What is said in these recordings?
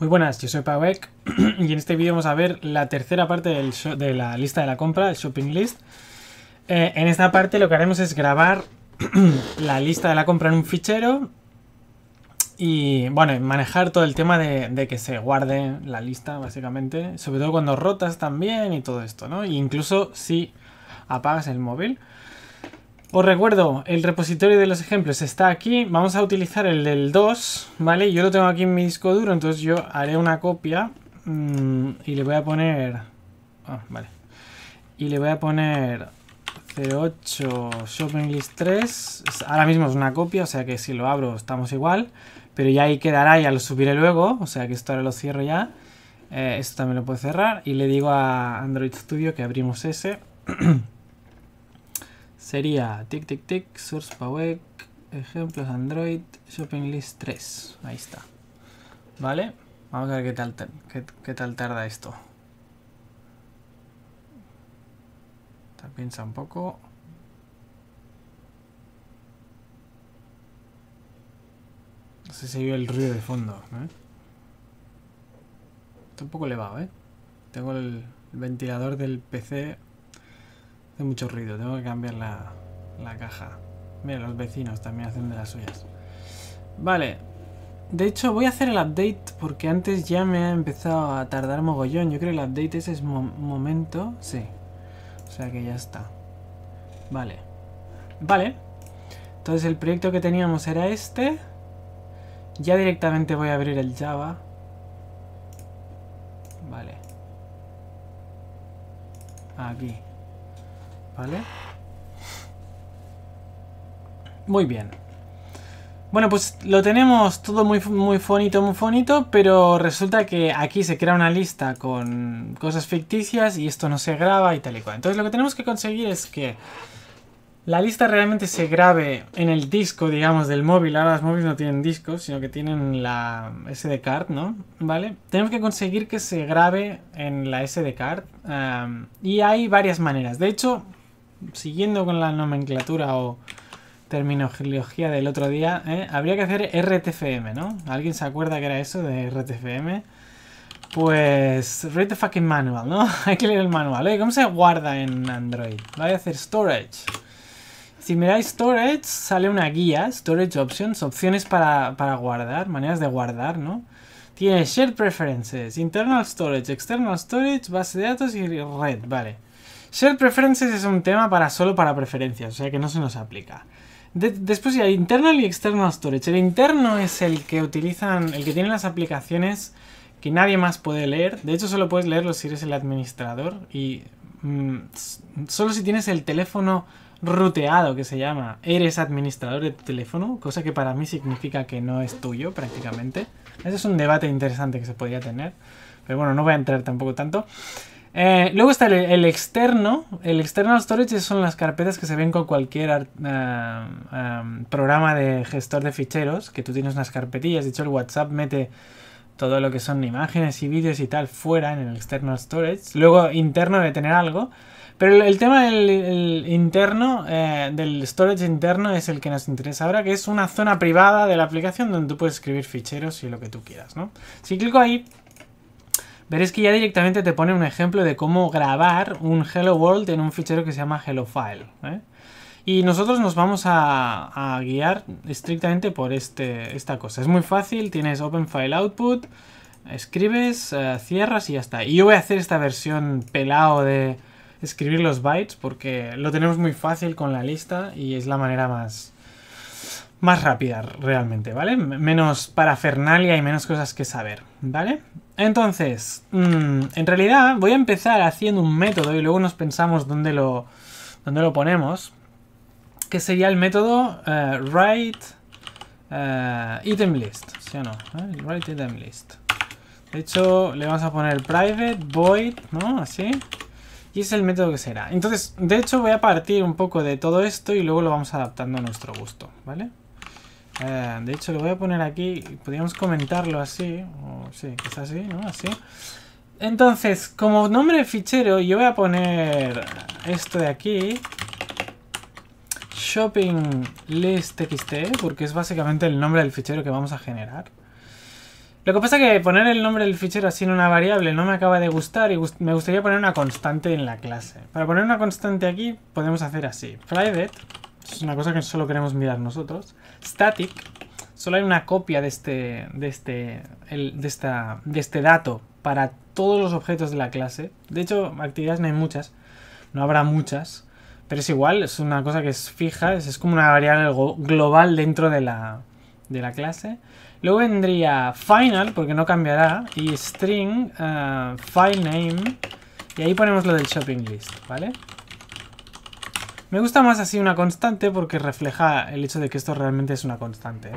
Muy buenas, yo soy Pawek y en este vídeo vamos a ver la tercera parte de la lista de la compra, el shopping list. Eh, en esta parte lo que haremos es grabar la lista de la compra en un fichero y bueno, manejar todo el tema de, que se guarde la lista básicamente, sobre todo cuando rotas también y todo esto, ¿no? E incluso si apagas el móvil. Os recuerdo, el repositorio de los ejemplos está aquí. Vamos a utilizar el del 2, ¿vale? Yo lo tengo aquí en mi disco duro, entonces yo haré una copia mm, y le voy a poner... Ah, vale. Y le voy a poner 08 Shopping List 3. Ahora mismo es una copia, o sea que si lo abro estamos igual. Pero ya ahí quedará, ya lo subiré luego. O sea que esto ahora lo cierro ya. Eh, esto también lo puedo cerrar. Y le digo a Android Studio que abrimos ese. Sería tic tic tic, source power, ejemplos Android, shopping list 3. Ahí está. ¿Vale? Vamos a ver qué tal, qué, tal tarda esto. Piensa un poco. No sé si vio el ruido de fondo. ¿eh? un poco elevado, ¿eh? Tengo el ventilador del PC Hace mucho ruido, tengo que cambiar la, caja. Mira, los vecinos también hacen de las suyas. Vale. De hecho, voy a hacer el update porque antes ya me ha empezado a tardar mogollón. Yo creo que el update ese es momento. Sí. O sea que ya está. Vale. Vale. Entonces el proyecto que teníamos era este. Ya directamente voy a abrir el Java. Vale. Aquí. ¿Vale? Muy bien. Bueno, pues lo tenemos todo muy, muy bonito, muy bonito, pero resulta que aquí se crea una lista con cosas ficticias y esto no se graba y tal y cual. Entonces lo que tenemos que conseguir es que la lista realmente se grabe en el disco, digamos, del móvil. Ahora los móviles no tienen discos, sino que tienen la SD card, ¿no? ¿Vale? Tenemos que conseguir que se grabe en la SD card. y hay varias maneras. De hecho, siguiendo con la nomenclatura o terminología del otro día, ¿eh? habría que hacer RTFM, ¿no? ¿Alguien se acuerda que era eso de RTFM? Pues, read the fucking manual, ¿no? Hay que leer el manual. ¿eh? ¿Cómo se guarda en Android? Voy a hacer storage. Si miráis storage, sale una guía, storage options, opciones para, para guardar, maneras de guardar, ¿no? Tiene shared preferences, internal storage, external storage, base de datos y red, vale. Share preferences es un tema para solo para preferencias, o sea que no se nos aplica. después ya, internal y external storage. El interno es el que utilizan, el que tiene las aplicaciones que nadie más puede leer. De hecho, solo puedes leerlo si eres el administrador y mm, solo si tienes el teléfono ruteado que se llama. Eres administrador de tu teléfono, cosa que para mí significa que no es tuyo prácticamente. Ese es un debate interesante que se podría tener, pero bueno, no voy a entrar tampoco tanto. Eh, luego está el, externo. El external storage son las carpetas que se ven con cualquier ah, ah, programa de gestor de ficheros, que tú tienes unas carpetillas. De hecho, el WhatsApp mete todo lo que son imágenes y vídeos y tal fuera en el external storage. Luego, interno debe tener algo. Pero el, tema del interno, eh, del storage interno, es el que nos interesa ahora, que es una zona privada de la aplicación donde tú puedes escribir ficheros y lo que tú quieras, ¿no? Si clico ahí, veréis que ya directamente te pone un ejemplo de cómo grabar un Hello World en un fichero que se llama Hello File. ¿eh? Y nosotros nos vamos a, guiar estrictamente por este, esta cosa. Es muy fácil, tienes Open File Output, escribes, eh, cierras y ya está. Y yo voy a hacer esta versión pelado de escribir los bytes porque lo tenemos muy fácil con la lista y es la manera más, más rápida realmente, ¿vale? Menos parafernalia y menos cosas que saber, ¿vale? Entonces, mm, en realidad voy a empezar haciendo un método y luego nos pensamos dónde lo, lo ponemos, que sería el método eh, write eh, item list, ¿sí o no? ¿Eh? Write item list. De hecho, le vamos a poner private, void, ¿no? Así. Y es el método que será. Entonces, de hecho, voy a partir un poco de todo esto y luego lo vamos adaptando a nuestro gusto, ¿vale? Eh, de hecho, lo voy a poner aquí. Podríamos comentarlo así. O, sí, quizás así, ¿no? Así. Entonces, como nombre de fichero, yo voy a poner esto de aquí. Shopping porque es básicamente el nombre del fichero que vamos a generar. Lo que pasa es que poner el nombre del fichero así en una variable no me acaba de gustar y me gustaría poner una constante en la clase. Para poner una constante aquí podemos hacer así, private es una cosa que solo queremos mirar nosotros. Static. Solo hay una copia de este, de este, de esta, de este dato para todos los objetos de la clase. De hecho, actividades no hay muchas. No habrá muchas. Pero es igual, es una cosa que es fija. Es, como una variable global dentro de la, de la clase. Luego vendría final, porque no cambiará. Y string, eh, file name. Y ahí ponemos lo del shopping list, ¿vale? vale me gusta más así una constante porque refleja el hecho de que esto realmente es una constante. ¿eh?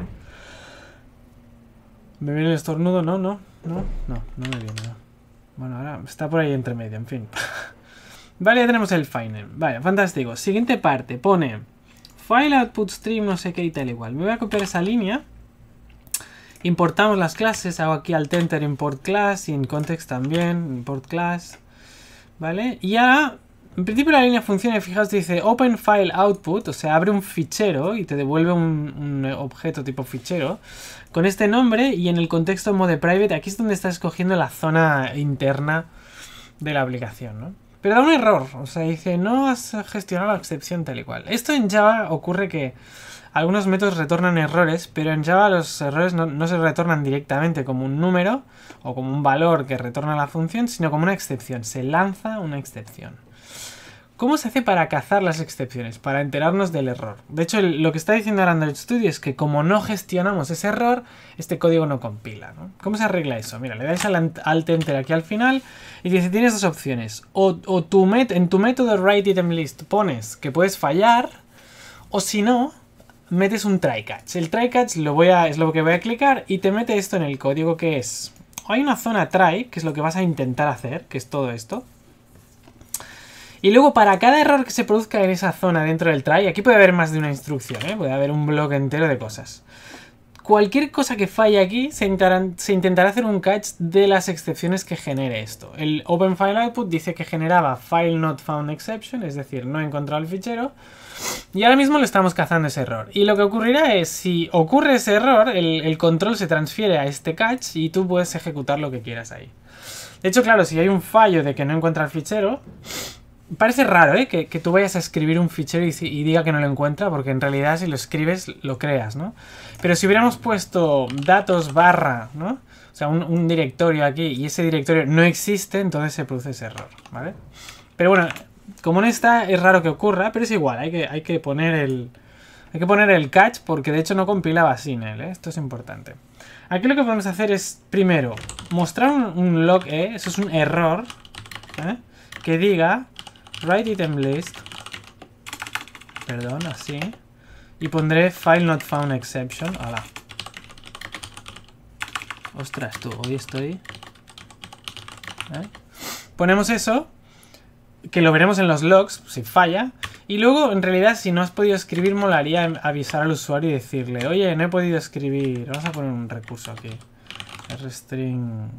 ¿Me viene el estornudo? No, no, no, no, no me viene. Bueno, ahora está por ahí entre medio, en fin. vale, ya tenemos el final. Vale, fantástico. Siguiente parte, pone file output stream no sé qué y tal igual. Me voy a copiar esa línea. Importamos las clases, hago aquí al tenter import class y en context también, import class. ¿Vale? Y ahora en principio la línea funciona y fijaos dice Open File Output, o sea, abre un fichero y te devuelve un, objeto tipo fichero con este nombre y en el contexto mode private, aquí es donde está escogiendo la zona interna de la aplicación, ¿no? Pero da un error, o sea, dice no has gestionado la excepción tal y cual. Esto en Java ocurre que algunos métodos retornan errores, pero en Java los errores no se retornan directamente como un número o como un valor que retorna la función, sino como una excepción, se lanza una excepción. ¿Cómo se hace para cazar las excepciones? Para enterarnos del error. De hecho, lo que está diciendo ahora Android Studio es que como no gestionamos ese error, este código no compila. ¿Cómo se arregla eso? Mira, le dais al Alt Enter aquí al final y dice, tienes dos opciones. O, o met en tu método WriteItemList pones que puedes fallar, o si no, metes un try catch. El try catch lo voy a, es lo que voy a clicar y te mete esto en el código que es. Hay una zona try, que es lo que vas a intentar hacer, que es todo esto. Y luego para cada error que se produzca en esa zona dentro del try, aquí puede haber más de una instrucción, ¿eh? puede haber un bloque entero de cosas. Cualquier cosa que falle aquí se, intentará hacer un catch de las excepciones que genere esto. El Open File Output dice que generaba File Not Found Exception, es decir, no encontró el fichero. Y ahora mismo lo estamos cazando ese error. Y lo que ocurrirá es, si ocurre ese error, el, el control se transfiere a este catch y tú puedes ejecutar lo que quieras ahí. De hecho, claro, si hay un fallo de que no encuentra el fichero, Parece raro, ¿eh? Que, tú vayas a escribir un fichero y, diga que no lo encuentra, porque en realidad si lo escribes, lo creas, ¿no? Pero si hubiéramos puesto datos barra, ¿no? O sea, un, directorio aquí y ese directorio no existe, entonces se produce ese error, ¿vale? Pero bueno, como no está, es raro que ocurra, pero es igual, hay que, hay que poner el... Hay que poner el catch porque de hecho no compilaba sin él, ¿eh? esto es importante. Aquí lo que podemos hacer es, primero, mostrar un, log eh, eso es un error, ¿eh? que diga write item list, perdón, así, y pondré file not found exception, hola. Ostras, tú, hoy estoy... ¿eh? Ponemos eso, que lo veremos en los logs, si falla, y luego, en realidad, si no has podido escribir, molaría avisar al usuario y decirle, oye, no he podido escribir, vamos a poner un recurso aquí, String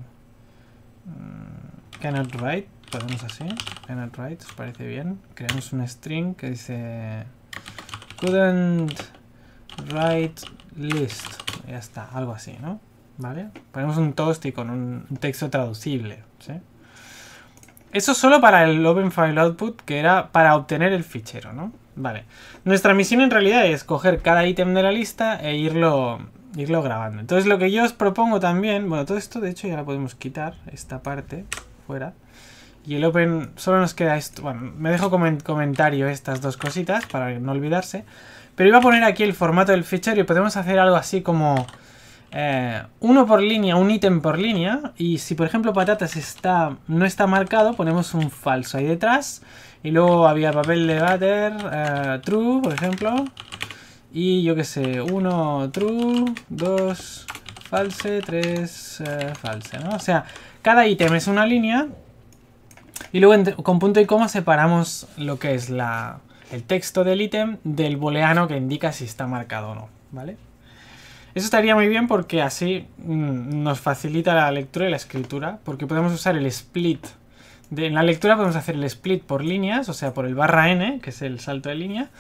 mm, cannot write, ponemos así en el os parece bien. Creamos un string que dice couldn't write list. Ya está, algo así, ¿no? ¿Vale? Ponemos un y con un texto traducible, ¿sí? Eso solo para el Open File Output, que era para obtener el fichero, ¿no? Vale. Nuestra misión en realidad es coger cada ítem de la lista e irlo, irlo grabando. Entonces lo que yo os propongo también... Bueno, todo esto de hecho ya lo podemos quitar, esta parte, fuera. Y el Open solo nos queda esto. Bueno, me dejo comentario estas dos cositas para no olvidarse. Pero iba a poner aquí el formato del fichero y podemos hacer algo así como... Eh, uno por línea, un ítem por línea. Y si por ejemplo patatas está, no está marcado, ponemos un falso ahí detrás. Y luego había papel de butter, eh, true, por ejemplo. Y yo qué sé, uno true, dos false, tres eh, false, ¿no? O sea, cada ítem es una línea y luego con punto y coma separamos lo que es la, el texto del ítem del booleano que indica si está marcado o no, ¿vale? Eso estaría muy bien porque así mm, nos facilita la lectura y la escritura, porque podemos usar el split. en la lectura podemos hacer el split por líneas, o sea, por el barra n, que es el salto de línea,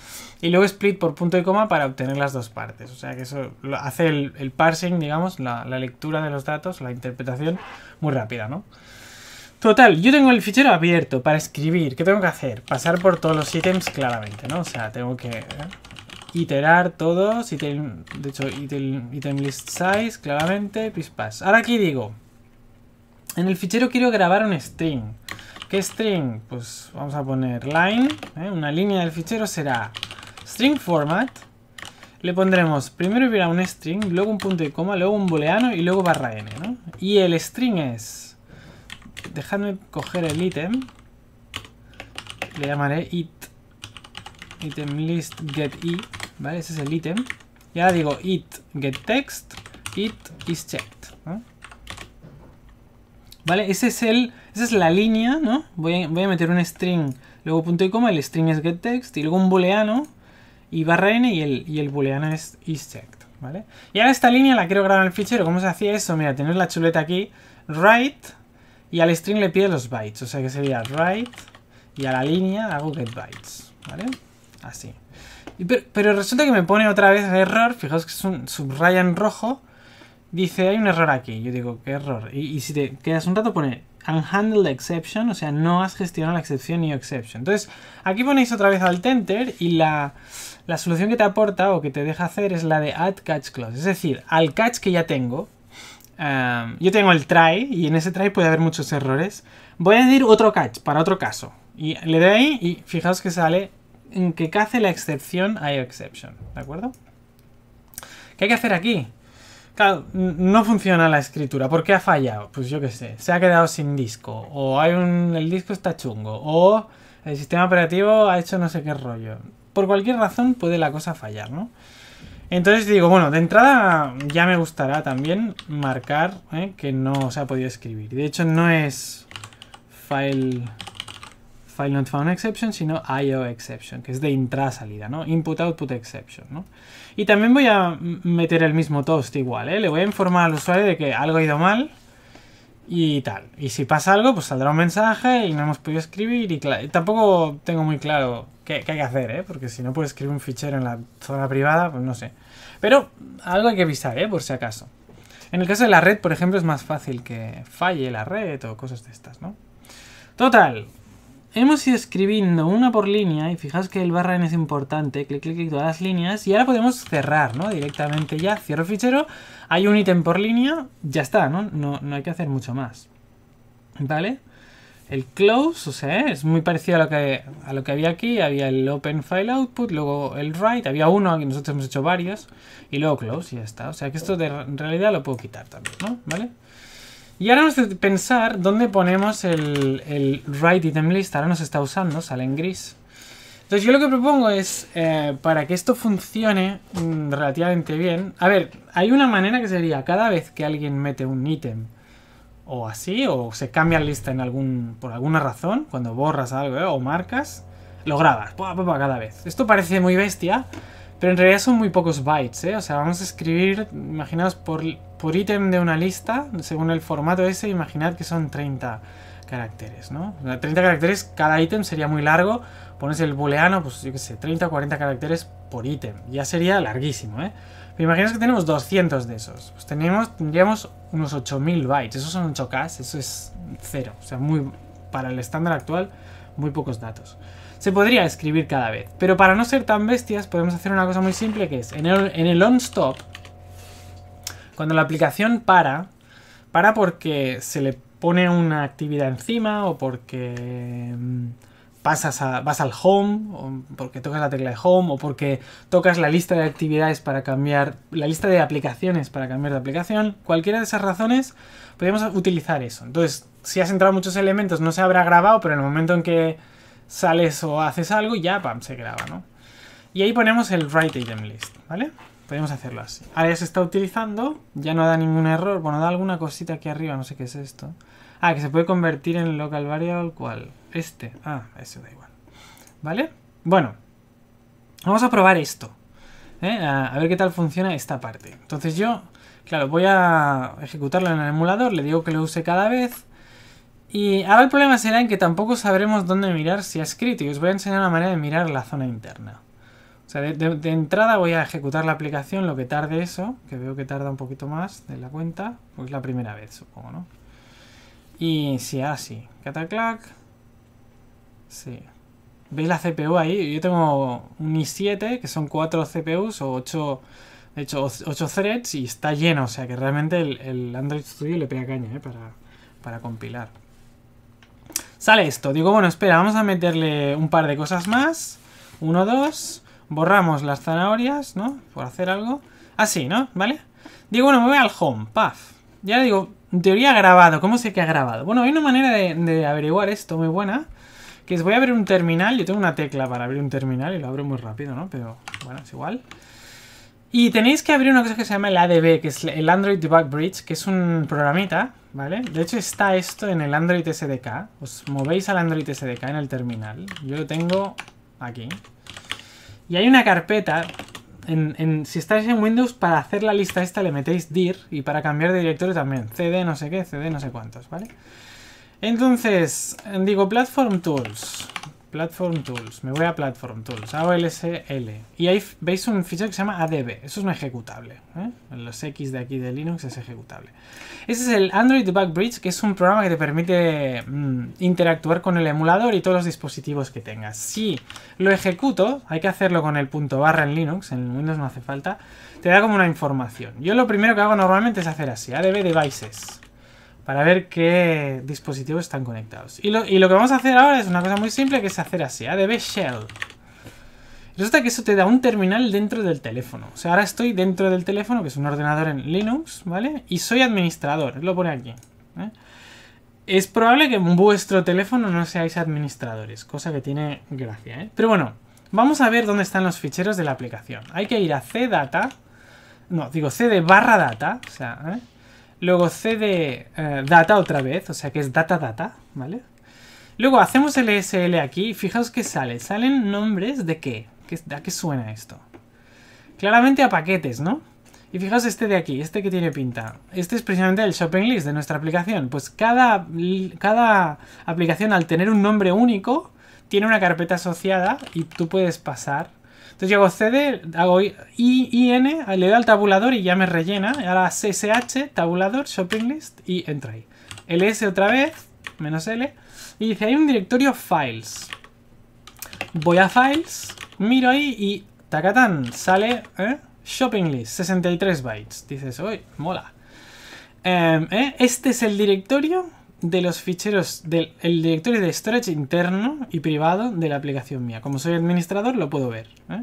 y luego split por punto y coma para obtener las dos partes. O sea, que eso hace el, parsing, digamos, la, la lectura de los datos, la interpretación muy rápida, ¿no? Total, yo tengo el fichero abierto para escribir. ¿Qué tengo que hacer? Pasar por todos los ítems claramente, ¿no? O sea, tengo que ¿eh? iterar todos. de hecho, item, list size, claramente, pispas. Ahora aquí digo, en el fichero quiero grabar un string. ¿Qué string? Pues vamos a poner line, ¿eh? una línea del fichero será string format. Le pondremos, primero un string, luego un punto y coma, luego un booleano y luego barra n, ¿no? Y el string es dejadme coger el ítem. Le llamaré it. Item list get ¿Vale? Ese es el ítem. Y ahora digo it get text. It is checked. ¿Vale? Ese es el, esa es la línea, ¿no? Voy a, meter un string, luego punto y coma, el string es getText, y luego un booleano, y barra n, y el, y el booleano es isChecked, ¿vale? Y ahora esta línea la quiero grabar en el fichero. ¿Cómo se hacía eso? Mira, tener la chuleta aquí, write y al string le pide los bytes, o sea que sería write y a la línea hago get bytes, ¿vale? Así. pero, resulta que me pone otra vez error, fijaos que es un subrayan rojo, dice hay un error aquí, yo digo, ¿qué error? Y, si te quedas un rato pone unhandled exception, o sea, no has gestionado la excepción ni exception. Entonces, aquí ponéis otra vez al tenter y la, la solución que te aporta o que te deja hacer es la de add catch clause, es decir, al catch que ya tengo, yo tengo el try y en ese try puede haber muchos errores. Voy a añadir otro catch para otro caso. Y le doy ahí y fijaos que sale en que hace la excepción IOException, ¿De acuerdo? ¿Qué hay que hacer aquí? Claro, no funciona la escritura. ¿Por qué ha fallado? Pues yo qué sé. Se ha quedado sin disco. O hay un, el disco está chungo. O el sistema operativo ha hecho no sé qué rollo. Por cualquier razón puede la cosa fallar, ¿no? Entonces digo, bueno, de entrada ya me gustará también marcar eh, que no se ha podido escribir. De hecho no es file, file not found exception, sino IO exception, que es de entrada salida ¿no? Input output exception, ¿no? Y también voy a meter el mismo toast igual, ¿eh? Le voy a informar al usuario de que algo ha ido mal y tal. Y si pasa algo, pues saldrá un mensaje y no hemos podido escribir. Y, tampoco tengo muy claro qué, hay que hacer, ¿eh? Porque si no puedo escribir un fichero en la zona privada, pues no sé. Pero algo hay que avisar, ¿eh? Por si acaso. En el caso de la red, por ejemplo, es más fácil que falle la red o cosas de estas, ¿no? Total, hemos ido escribiendo una por línea y fijaos que el barra n es importante, clic, clic, clic, todas las líneas y ahora podemos cerrar, ¿no? Directamente ya, cierro fichero, hay un ítem por línea, ya está, ¿no? No, hay que hacer mucho más, ¿vale? El close, o sea, ¿eh? es muy parecido a lo, que, a lo que había aquí, había el open file output, luego el write, había uno, aquí nosotros hemos hecho varios, y luego close y ya está, o sea que esto de, en realidad lo puedo quitar también, ¿no? ¿Vale? vale y ahora nos a pensar dónde ponemos el, el write item list. Ahora nos está usando, sale en gris. Entonces yo lo que propongo es, eh, para que esto funcione mm, relativamente bien... A ver, hay una manera que sería cada vez que alguien mete un ítem o así, o se cambia la lista en algún, por alguna razón, cuando borras algo eh, o marcas, lo grabas, cada vez. Esto parece muy bestia, pero en realidad son muy pocos bytes, ¿eh? O sea, vamos a escribir, imaginaos, por, por ítem de una lista, según el formato ese, imaginad que son 30 caracteres, ¿no? 30 caracteres, cada ítem sería muy largo. Pones el booleano, pues yo qué sé, 30 o 40 caracteres por ítem. Ya sería larguísimo, ¿eh? Pero imaginaos que tenemos 200 de esos. Pues tenemos, tendríamos unos 8000 bytes. Esos son 8K, eso es cero. O sea, muy, para el estándar actual, muy pocos datos. Se podría escribir cada vez. Pero para no ser tan bestias, podemos hacer una cosa muy simple que es, en el, en el cuando la aplicación para, para porque se le pone una actividad encima o porque mm, pasas vas al home, o porque tocas la tecla de home, o porque tocas la lista de actividades para cambiar, la lista de aplicaciones para cambiar de aplicación, cualquiera de esas razones, podemos utilizar eso. Entonces, si has entrado muchos elementos, no se habrá grabado, pero en el momento en que sales o haces algo y ya, pam, se graba, ¿no? Y ahí ponemos el write item list, ¿vale? Podemos hacerlo así. Ahora ya se está utilizando, ya no da ningún error. Bueno, da alguna cosita aquí arriba, no sé qué es esto. Ah, que se puede convertir en local variable, ¿cuál? Este. Ah, eso da igual. ¿Vale? Bueno, vamos a probar esto. ¿eh? A, ver qué tal funciona esta parte. Entonces yo, claro, voy a ejecutarlo en el emulador, le digo que lo use cada vez. Y ahora el problema será en que tampoco sabremos dónde mirar si ha escrito. Y os voy a enseñar una manera de mirar la zona interna. O sea, de, entrada voy a ejecutar la aplicación, lo que tarde eso, que veo que tarda un poquito más de la cuenta, pues la primera vez, supongo, ¿no? Y si sí, así, cataclac, sí. ¿Veis la CPU ahí? Yo tengo un i7, que son cuatro CPUs o ocho... de hecho, ocho threads y está lleno, o sea que realmente el, Android Studio le pega caña, ¿eh? Para, para compilar. Sale esto. Digo, bueno, espera, vamos a meterle un par de cosas más. Uno, dos. Borramos las zanahorias, ¿no? Por hacer algo. Así, ¿no? ¿Vale? Digo, bueno, me voy al home. Paf. ya digo, en teoría grabado. ¿Cómo sé que ha grabado? Bueno, hay una manera de, de averiguar esto muy buena. Que es, voy a abrir un terminal. Yo tengo una tecla para abrir un terminal y lo abro muy rápido, ¿no? Pero, bueno, es igual. Y tenéis que abrir una cosa que se llama el ADB, que es el Android Debug Bridge, que es un programita, ¿vale? De hecho está esto en el Android SDK. Os movéis al Android SDK en el terminal. Yo lo tengo aquí. Y hay una carpeta, si estáis en Windows, para hacer la lista esta le metéis dir y para cambiar de directorio también. CD no sé qué, CD no sé cuántos, ¿vale? Entonces, digo Platform Tools. Platform Tools. Me voy a Platform Tools. Hago LSL. Y ahí veis un fichero que se llama ADB. Eso es un ejecutable. ¿eh? en Los X de aquí de Linux es ejecutable. Ese es el Android Debug Bridge, que es un programa que te permite mm, interactuar con el emulador y todos los dispositivos que tengas. Si lo ejecuto, hay que hacerlo con el punto barra en Linux, en Windows no hace falta, te da como una información. Yo lo primero que hago normalmente es hacer así, ADB Devices para ver qué dispositivos están conectados. Y lo, que vamos a hacer ahora es una cosa muy simple, que es hacer así, ADB Shell. Resulta que eso te da un terminal dentro del teléfono. O sea, ahora estoy dentro del teléfono, que es un ordenador en Linux, ¿vale? Y soy administrador, lo pone aquí. ¿eh? Es probable que vuestro teléfono no seáis administradores, cosa que tiene gracia, ¿eh? Pero bueno, vamos a ver dónde están los ficheros de la aplicación. Hay que ir a cdata, no, digo cd barra data, o sea, ¿eh? Luego cd eh, data otra vez, o sea que es data data, ¿vale? Luego hacemos el e SL aquí y fijaos que sale. Salen nombres de qué. ¿A qué suena esto? Claramente a paquetes, ¿no? Y fijaos este de aquí, este que tiene pinta. Este es precisamente el shopping list de nuestra aplicación. Pues cada, cada aplicación al tener un nombre único tiene una carpeta asociada y tú puedes pasar entonces yo hago CD, hago I, IN, le doy al tabulador y ya me rellena. Ahora CSH, tabulador, shopping list y entra ahí. LS otra vez, menos L. Y dice, hay un directorio files. Voy a files, miro ahí y tacatán, sale ¿eh? shopping list, 63 bytes. Dices, hoy mola. Em, ¿eh? Este es el directorio de los ficheros del directorio de storage interno y privado de la aplicación mía. Como soy administrador, lo puedo ver. ¿eh?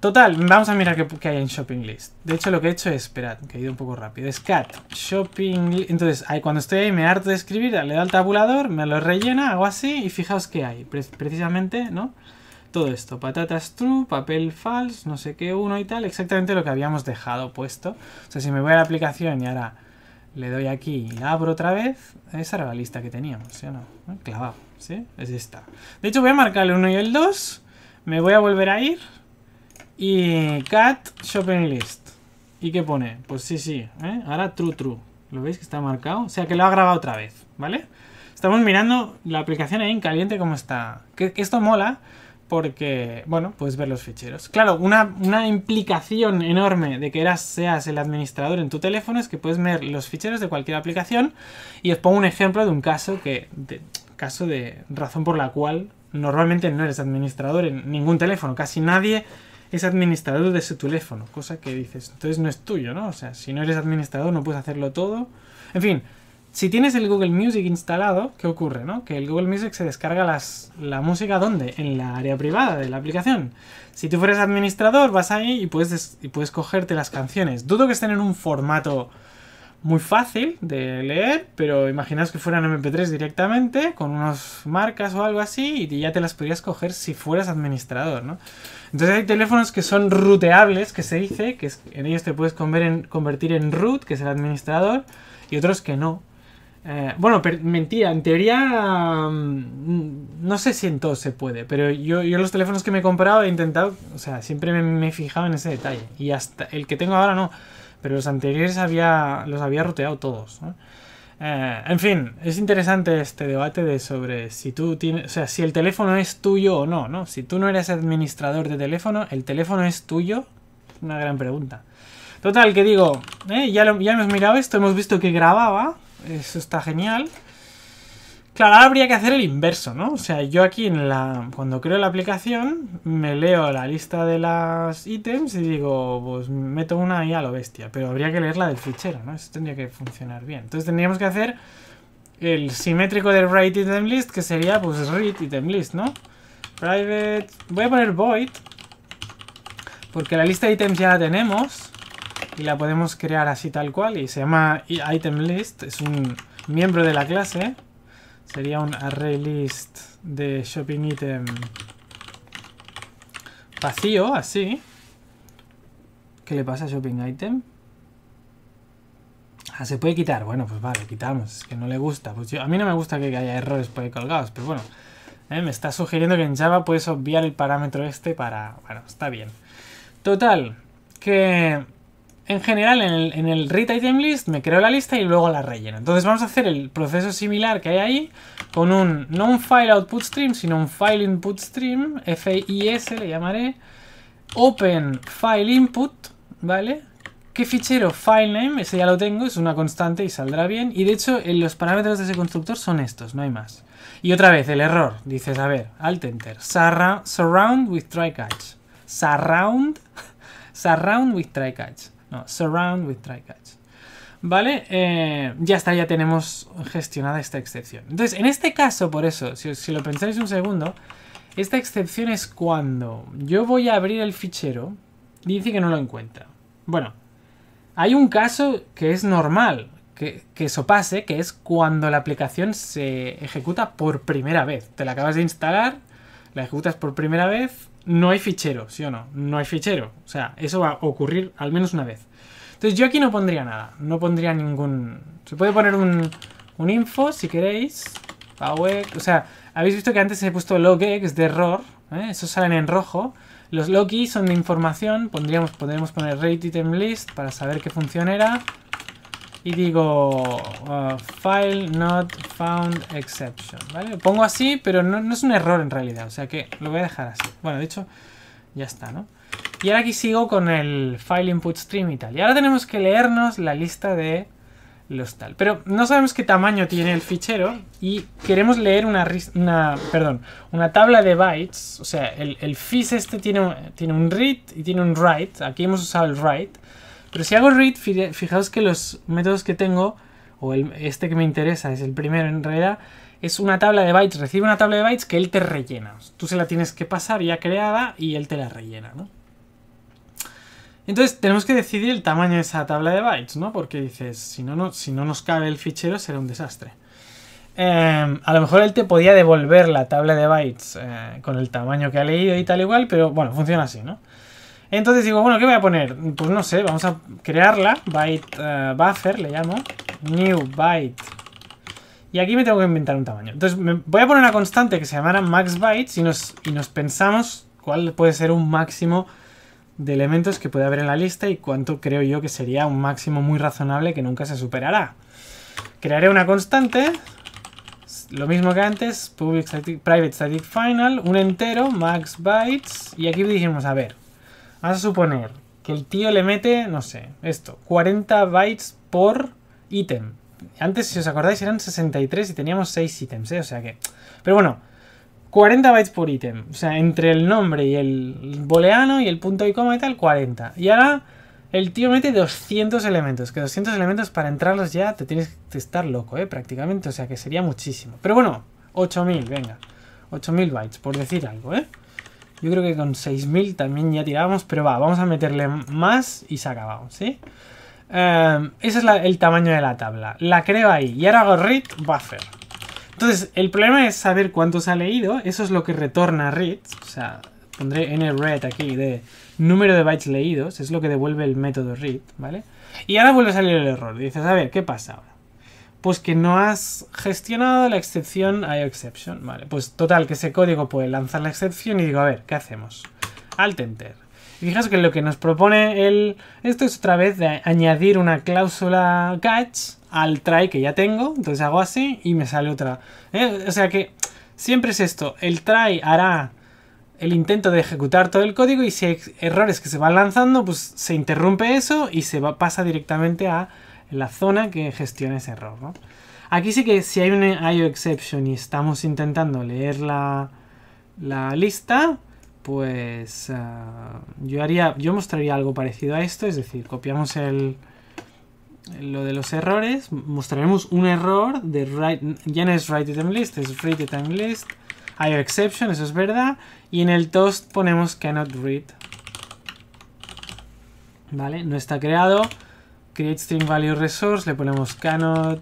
Total, vamos a mirar qué, hay en Shopping List. De hecho, lo que he hecho es, esperad, que he ido un poco rápido, es cat, Shopping List. Entonces, cuando estoy ahí me harto de escribir, le doy al tabulador, me lo rellena, hago así y fijaos qué hay. precisamente, ¿no? Todo esto, patatas true, papel false, no sé qué, uno y tal, exactamente lo que habíamos dejado puesto. O sea, si me voy a la aplicación y ahora le doy aquí y la abro otra vez. Esa era la lista que teníamos, ¿sí o no? Ah, clavado, ¿sí? Es esta. De hecho, voy a marcar el 1 y el 2. Me voy a volver a ir. Y cat shopping list. ¿Y qué pone? Pues sí, sí. ¿eh? Ahora true, true. ¿Lo veis que está marcado? O sea que lo ha grabado otra vez, ¿vale? Estamos mirando la aplicación ahí en caliente cómo está. que esto mola porque, bueno, puedes ver los ficheros. Claro, una, implicación enorme de que eras, seas el administrador en tu teléfono es que puedes ver los ficheros de cualquier aplicación. Y os pongo un ejemplo de un caso que. De, caso de razón por la cual normalmente no eres administrador en ningún teléfono. Casi nadie es administrador de su teléfono. Cosa que dices, entonces no es tuyo, ¿no? O sea, si no eres administrador no puedes hacerlo todo. En fin, si tienes el Google Music instalado, ¿qué ocurre? Que el Google Music se descarga las, la música ¿dónde? En la área privada de la aplicación. Si tú fueras administrador, vas ahí y puedes, puedes cogerte las canciones. Dudo que estén en un formato muy fácil de leer, pero imaginaos que fueran MP3 directamente, con unas marcas o algo así, y ya te las podrías coger si fueras administrador, ¿no? Entonces hay teléfonos que son ruteables, que se dice, que en ellos te puedes convertir en root, que es el administrador, y otros que no, eh, bueno, mentira, en teoría mm, no sé si en todo se puede, pero yo, yo, los teléfonos que me he comprado he intentado, o sea, siempre me, he fijado en ese detalle. Y hasta el que tengo ahora no, pero los anteriores había, los había roteado todos. Eh, en fin, es interesante este debate de sobre si tú tienes, o sea, si el teléfono es tuyo o no, ¿no? Si tú no eres administrador de teléfono, ¿el teléfono es tuyo? Una gran pregunta. Total, que digo, eh, ya, ya hemos mirado esto, hemos visto que grababa, eso está genial. Claro, ahora habría que hacer el inverso, ¿no? O sea, yo aquí en la. Cuando creo la aplicación, me leo la lista de las ítems y digo, pues meto una ahí a lo bestia. Pero habría que leerla del fichero, ¿no? Eso tendría que funcionar bien. Entonces tendríamos que hacer el simétrico del write item list, que sería pues read item list, ¿no? Private. Voy a poner void. Porque la lista de ítems ya la tenemos y la podemos crear así tal cual y se llama itemList, es un miembro de la clase, sería un list de shopping item vacío, así. ¿Qué le pasa a shopping item? Ah, se puede quitar, bueno, pues vale, quitamos, es que no le gusta, pues a mí no me gusta que haya errores por ahí colgados, pero bueno, eh, me está sugiriendo que en Java puedes obviar el parámetro este para, bueno, está bien. Total, que en general en el, en read item list me creo la lista y luego la relleno. Entonces vamos a hacer el proceso similar que hay ahí con un, no un file output stream, sino un file input stream, FIS le llamaré, open file input, ¿vale? ¿Qué fichero? FileName, ese ya lo tengo, es una constante y saldrá bien. Y de hecho los parámetros de ese constructor son estos, no hay más. Y otra vez, el error, dices, a ver, alt enter, surround with try catch. Surround, surround with try catch. No, surround with try catch. ¿Vale? Eh, ya está, ya tenemos gestionada esta excepción. Entonces, en este caso, por eso, si, lo pensáis un segundo, esta excepción es cuando yo voy a abrir el fichero y dice que no lo encuentra. Bueno, hay un caso que es normal que, que, eso pase, que es cuando la aplicación se ejecuta por primera vez. Te la acabas de instalar, la ejecutas por primera vez no hay fichero, ¿sí o no? No hay fichero. O sea, eso va a ocurrir al menos una vez. Entonces yo aquí no pondría nada. No pondría ningún... Se puede poner un, info si queréis. Power... O sea, habéis visto que antes he puesto logex de error. ¿eh? eso Esos salen en rojo. Los logis son de información. podríamos poner rate item list para saber qué funcionera y digo uh, file not found exception, ¿vale? Lo pongo así, pero no, es un error en realidad, o sea que lo voy a dejar así. Bueno, de hecho, ya está, ¿no? Y ahora aquí sigo con el file input stream y tal. Y ahora tenemos que leernos la lista de los tal. Pero no sabemos qué tamaño tiene el fichero y queremos leer una, perdón, una tabla de bytes. O sea, el, el este tiene, tiene un read y tiene un write. Aquí hemos usado el write. Pero si hago read, fijaos que los métodos que tengo, o este que me interesa, es el primero en realidad, es una tabla de bytes. Recibe una tabla de bytes que él te rellena. Tú se la tienes que pasar ya creada y él te la rellena, ¿no? Entonces tenemos que decidir el tamaño de esa tabla de bytes, ¿no? Porque dices, si no, no, si no nos cabe el fichero será un desastre. Em, a lo mejor él te podía devolver la tabla de bytes eh, con el tamaño que ha leído y tal igual, pero bueno, funciona así, ¿no? Entonces digo, bueno, ¿qué voy a poner? Pues no sé, vamos a crearla. Byte eh, buffer, le llamo. New byte. Y aquí me tengo que inventar un tamaño. Entonces voy a poner una constante que se llamará max bytes y nos, y nos pensamos cuál puede ser un máximo de elementos que puede haber en la lista y cuánto creo yo que sería un máximo muy razonable que nunca se superará. Crearé una constante, lo mismo que antes, public static, private static final, un entero, max bytes, y aquí dijimos, a ver, Vamos a suponer que el tío le mete, no sé, esto, 40 bytes por ítem. Antes, si os acordáis, eran 63 y teníamos 6 ítems, ¿eh? O sea que... Pero bueno, 40 bytes por ítem. O sea, entre el nombre y el booleano y el punto y coma y tal, 40. Y ahora el tío mete 200 elementos. Que 200 elementos para entrarlos ya te tienes que estar loco, ¿eh? Prácticamente. O sea que sería muchísimo. Pero bueno, 8000, venga. 8000 bytes, por decir algo, ¿eh? Yo creo que con 6.000 también ya tirábamos, pero va, vamos a meterle más y se ha acabado, ¿sí? Em, ese es el tamaño de la tabla. La creo ahí. Y ahora hago read buffer. Entonces, el problema es saber cuántos ha leído. Eso es lo que retorna read. O sea, pondré n red aquí de número de bytes leídos. Es lo que devuelve el método read, ¿vale? Y ahora vuelve a salir el error. Dices, a ver, ¿qué pasa pues que no has gestionado la excepción IOException. Vale, pues total, que ese código puede lanzar la excepción y digo, a ver, ¿qué hacemos? al Enter. Y fijaos que lo que nos propone el... Esto es otra vez de añadir una cláusula catch al try que ya tengo. Entonces hago así y me sale otra. Eh, o sea que siempre es esto. El try hará el intento de ejecutar todo el código y si hay errores que se van lanzando, pues se interrumpe eso y se va, pasa directamente a la zona que gestiona ese error. ¿no? Aquí sí que si hay un IO exception y estamos intentando leer la, lista, pues eh, yo haría, yo mostraría algo parecido a esto, es decir, copiamos el lo de los errores, mostraremos un error de write, ya no es write item list, es read item list, IO exception, eso es verdad, y en el toast ponemos cannot read. Vale, no está creado create value resource, le ponemos cannot,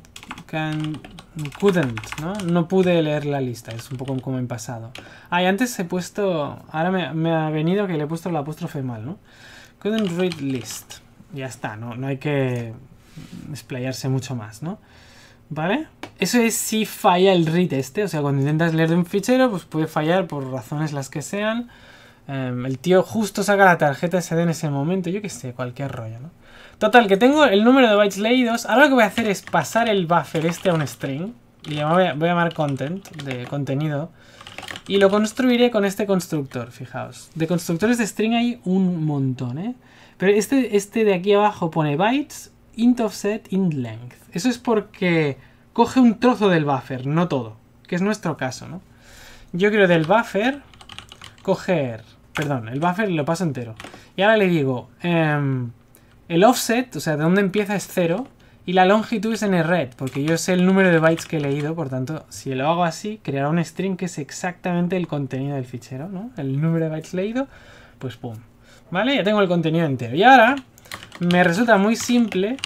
couldn't, ¿no? No pude leer la lista, es un poco como en pasado. Ah, y antes he puesto, ahora me, ha venido que le he puesto la apóstrofe mal, ¿no? Couldn't read list. Ya está, no, no hay que explayarse mucho más, ¿no? ¿Vale? Eso es si falla el read este, o sea, cuando intentas leer de un fichero, pues puede fallar por razones las que sean. Em, el tío justo saca la tarjeta SD en ese momento, yo qué sé, cualquier rollo, ¿no? Total, que tengo el número de bytes leídos. Ahora lo que voy a hacer es pasar el buffer este a un string. Y voy a, llamar content, de contenido. Y lo construiré con este constructor, fijaos. De constructores de string hay un montón, ¿eh? Pero este, este de aquí abajo pone bytes, int offset, int length. Eso es porque coge un trozo del buffer, no todo. Que es nuestro caso, ¿no? Yo quiero del buffer coger... Perdón, el buffer lo paso entero. Y ahora le digo... Em, el offset, o sea, de dónde empieza es 0. Y la longitud es en red, porque yo sé el número de bytes que he leído, por tanto, si lo hago así, creará un string que es exactamente el contenido del fichero, ¿no? El número de bytes leído, pues pum. ¿Vale? Ya tengo el contenido entero. Y ahora me resulta muy simple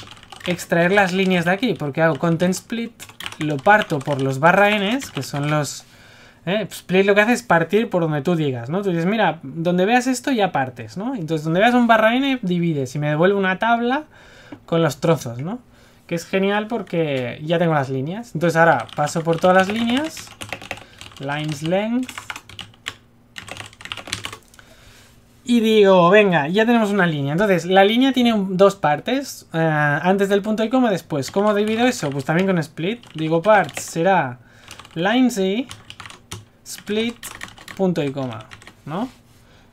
extraer las líneas de aquí, porque hago content split, lo parto por los barra n, que son los ¿eh? Split pues, lo que hace es partir por donde tú digas, ¿no? Tú dices, mira, donde veas esto ya partes, ¿no? Entonces, donde veas un barra n, divides y me devuelve una tabla con los trozos, ¿no? Que es genial porque ya tengo las líneas. Entonces ahora paso por todas las líneas. Lines length. Y digo, venga, ya tenemos una línea. Entonces, la línea tiene dos partes. Eh, antes del punto y coma, después. ¿Cómo divido eso? Pues también con split. Digo, parts, será lines y split, punto y coma, ¿no?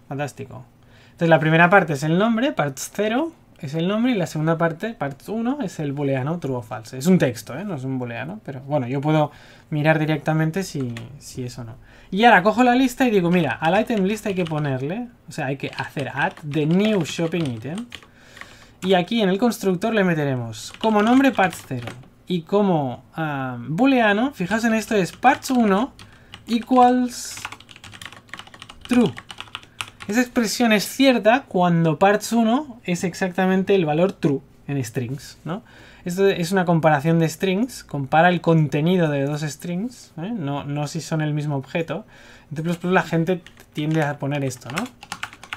Fantástico. Entonces la primera parte es el nombre, parts 0 es el nombre, y la segunda parte, part 1, es el booleano true o false. Es un texto, ¿eh? No es un booleano, pero bueno, yo puedo mirar directamente si, si es o no. Y ahora cojo la lista y digo, mira, al item list hay que ponerle, o sea, hay que hacer add the new shopping item. Y aquí en el constructor le meteremos como nombre parts 0 y como ah, booleano, fijaos en esto, es parts 1 equals true. Esa expresión es cierta cuando parts1 es exactamente el valor true en strings, ¿no? Esto es una comparación de strings, compara el contenido de dos strings, ¿eh? no, no, si son el mismo objeto. En t++ pues, pues, la gente tiende a poner esto, ¿no?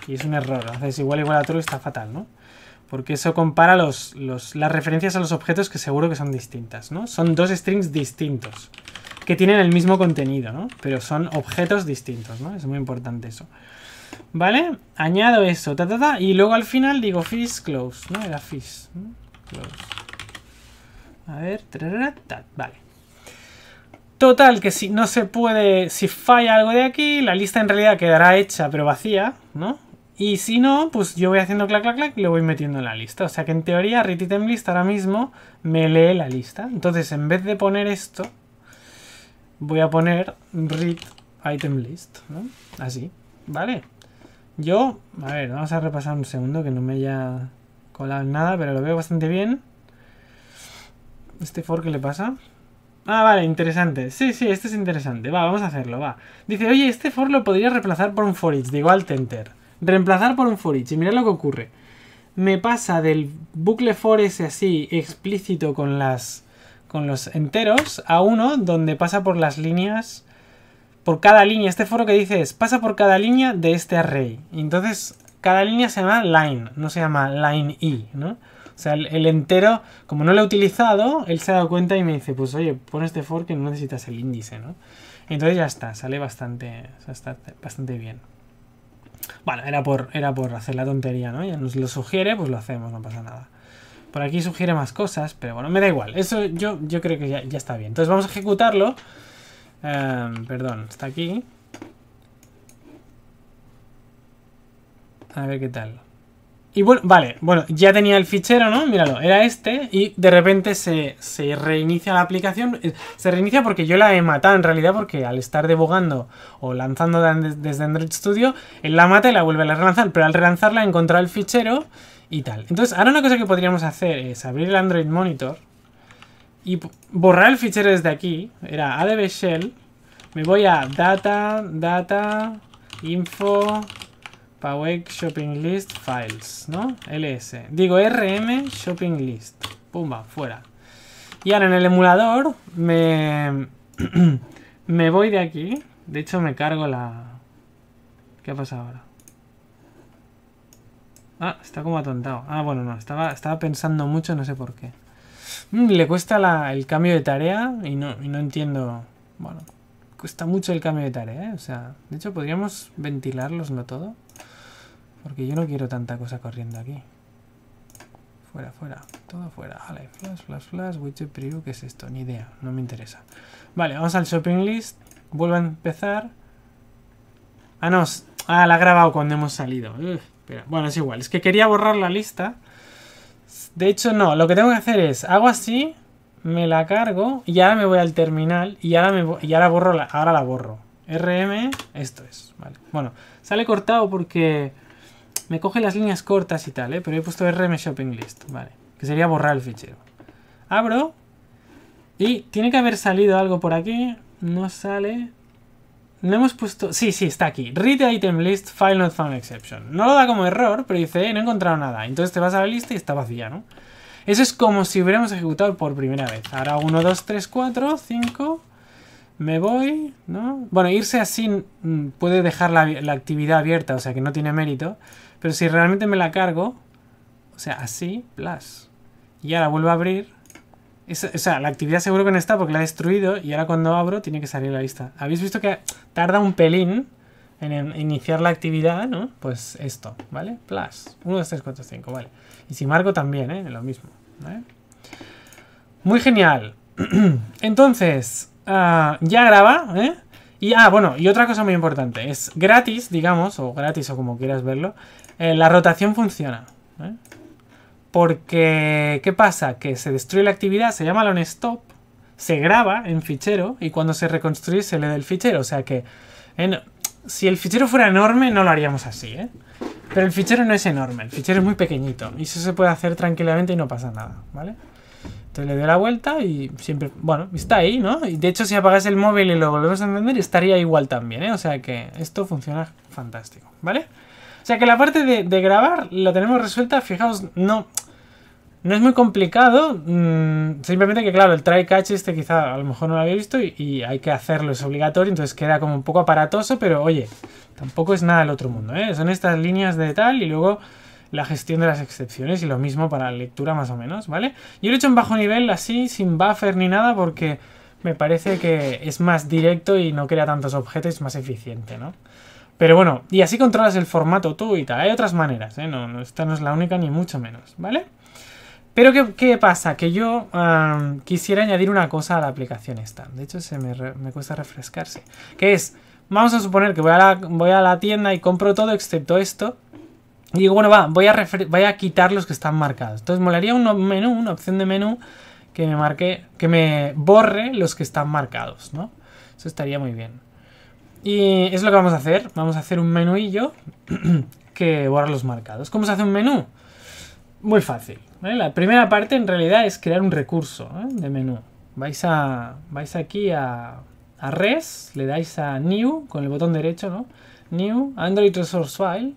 Y es un error, haces igual igual a true está fatal, ¿no? Porque eso compara los, las referencias a los objetos que seguro que son distintas, ¿no? Son dos strings distintos que tienen el mismo contenido, ¿no? Pero son objetos distintos, ¿no? Es muy importante eso. ¿Vale? Añado eso, ta, ta, ta, y luego al final digo fish, close, ¿no? Era fizz, close. A ver, tra, ta, vale. Total, que si no se puede, si falla algo de aquí, la lista en realidad quedará hecha pero vacía, ¿no? Y si no, pues yo voy haciendo clac, clac, clac y lo voy metiendo en la lista. O sea que en teoría, Rititemlist ahora mismo me lee la lista. Entonces, en vez de poner esto, voy a poner read item list, ¿no? Así, ¿vale? Yo, a ver, vamos a repasar un segundo que no me haya colado nada, pero lo veo bastante bien. ¿Este for qué le pasa? Ah, vale, interesante. Sí, sí, este es interesante. Va, vamos a hacerlo, va. Dice, oye, este for lo podría reemplazar por un for each. igual alt enter. Reemplazar por un for each. Y mirad lo que ocurre. Me pasa del bucle for ese así explícito con las con los enteros a uno donde pasa por las líneas, por cada línea. Este foro que dice es, pasa por cada línea de este array. entonces, cada línea se llama line, no se llama line i, ¿no? O sea, el, entero, como no lo he utilizado, él se ha dado cuenta y me dice, pues oye, pon este for que no necesitas el índice, ¿no? Entonces ya está, sale bastante, bastante bien. Bueno, era por, era por hacer la tontería, ¿no? Ya nos lo sugiere, pues lo hacemos, no pasa nada. Por aquí sugiere más cosas, pero bueno, me da igual. Eso yo, yo creo que ya, está bien. Entonces vamos a ejecutarlo. Em, perdón, está aquí. A ver qué tal. Y bueno, vale, bueno, ya tenía el fichero, ¿no? Míralo, era este y de repente se, reinicia la aplicación. Se reinicia porque yo la he matado en realidad porque al estar debugando o lanzando desde Android Studio, él la mata y la vuelve a relanzar, pero al relanzarla encontrado el fichero y tal. Entonces, ahora una cosa que podríamos hacer es abrir el Android Monitor y borrar el fichero desde aquí. Era adb shell. Me voy a data, data, info, power Shopping List Files, ¿no? LS. Digo RM Shopping List. Pumba, fuera. Y ahora en el emulador me, me voy de aquí. De hecho me cargo la... ¿Qué pasa ahora? Ah, está como atontado. Ah, bueno, no, estaba, estaba pensando mucho, no sé por qué. Mm, le cuesta el cambio de tarea y no, entiendo... Bueno, cuesta mucho el cambio de tarea, ¿eh? O sea, de hecho podríamos ventilarlos, no todo. Porque yo no quiero tanta cosa corriendo aquí. Fuera, fuera. Todo fuera. flash, flash, flash. Witcher, ¿qué es esto? Ni idea. No me interesa. Vale, vamos al shopping list. Vuelvo a empezar. Ah, no. Ah, la ha grabado cuando hemos salido. Bueno, es igual. Es que quería borrar la lista. De hecho, no. Lo que tengo que hacer es, hago así, me la cargo y ahora me voy al terminal y ahora, me, y ahora borro la, ahora la borro. RM, esto es. Vale. Bueno, sale cortado porque me coge las líneas cortas y tal, ¿eh? pero he puesto RM Shopping List, vale. Que sería borrar el fichero. Abro. Y tiene que haber salido algo por aquí. No sale. No hemos puesto... Sí, sí, está aquí. Read item list, file not found exception. No lo da como error, pero dice, eh, no he encontrado nada. Entonces te vas a la lista y está vacía, ¿no? Eso es como si hubiéramos ejecutado por primera vez. Ahora 1, 2, 3, 4, 5... Me voy, ¿no? Bueno, irse así mm, puede dejar la, la actividad abierta, o sea que no tiene mérito. Pero si realmente me la cargo, o sea, así, plus. Y ahora vuelvo a abrir o sea, la actividad seguro que no está porque la he destruido y ahora cuando abro tiene que salir la vista. Habéis visto que tarda un pelín en, iniciar la actividad, ¿no? Pues esto, ¿vale? Plus. 1, 2, 3, 4, 5, vale. Y si marco también, ¿eh? Lo mismo. ¿vale? Muy genial. Entonces, ah, ya graba, ¿eh? Y, ah, bueno, y otra cosa muy importante. Es gratis, digamos, o gratis o como quieras verlo. Eh, la rotación funciona. ¿eh? Porque, ¿qué pasa? Que se destruye la actividad, se llama on stop, se graba en fichero y cuando se reconstruye se le da el fichero. O sea que, si el fichero fuera enorme no lo haríamos así, ¿eh? Pero el fichero no es enorme, el fichero es muy pequeñito y eso se puede hacer tranquilamente y no pasa nada, ¿vale? Entonces le doy la vuelta y siempre, bueno, está ahí, ¿no? Y de hecho si apagas el móvil y lo volvemos a entender, estaría igual también, ¿eh? O sea que esto funciona fantástico, ¿vale? O sea que la parte de, de grabar la tenemos resuelta, fijaos, no, no es muy complicado, mm, simplemente que claro, el try catch este quizá a lo mejor no lo había visto y, hay que hacerlo, es obligatorio, entonces queda como un poco aparatoso, pero oye, tampoco es nada del otro mundo, ¿eh? Son estas líneas de tal y luego la gestión de las excepciones y lo mismo para la lectura más o menos, ¿vale? Yo lo he hecho en bajo nivel así, sin buffer ni nada, porque me parece que es más directo y no crea tantos objetos, es más eficiente, ¿no? Pero bueno, y así controlas el formato tú y tal. Hay otras maneras, ¿eh? No, no, esta no es la única ni mucho menos, ¿vale? Pero ¿qué, pasa? Que yo quisiera añadir una cosa a la aplicación esta. De hecho, se me, cuesta refrescarse. Que es, vamos a suponer que voy a, la, voy a la tienda y compro todo excepto esto. Y digo, bueno, va, voy a, voy a quitar los que están marcados. Entonces, molaría un menú, una opción de menú que me marque, que me borre los que están marcados, ¿no? Eso estaría muy bien. Y es lo que vamos a hacer. Vamos a hacer un menuillo que borra los marcados. ¿Cómo se hace un menú? Muy fácil. ¿Eh? La primera parte en realidad es crear un recurso ¿eh? de menú. Vais, a, vais aquí a, res, le dais a new con el botón derecho, ¿no? New, Android Resource File.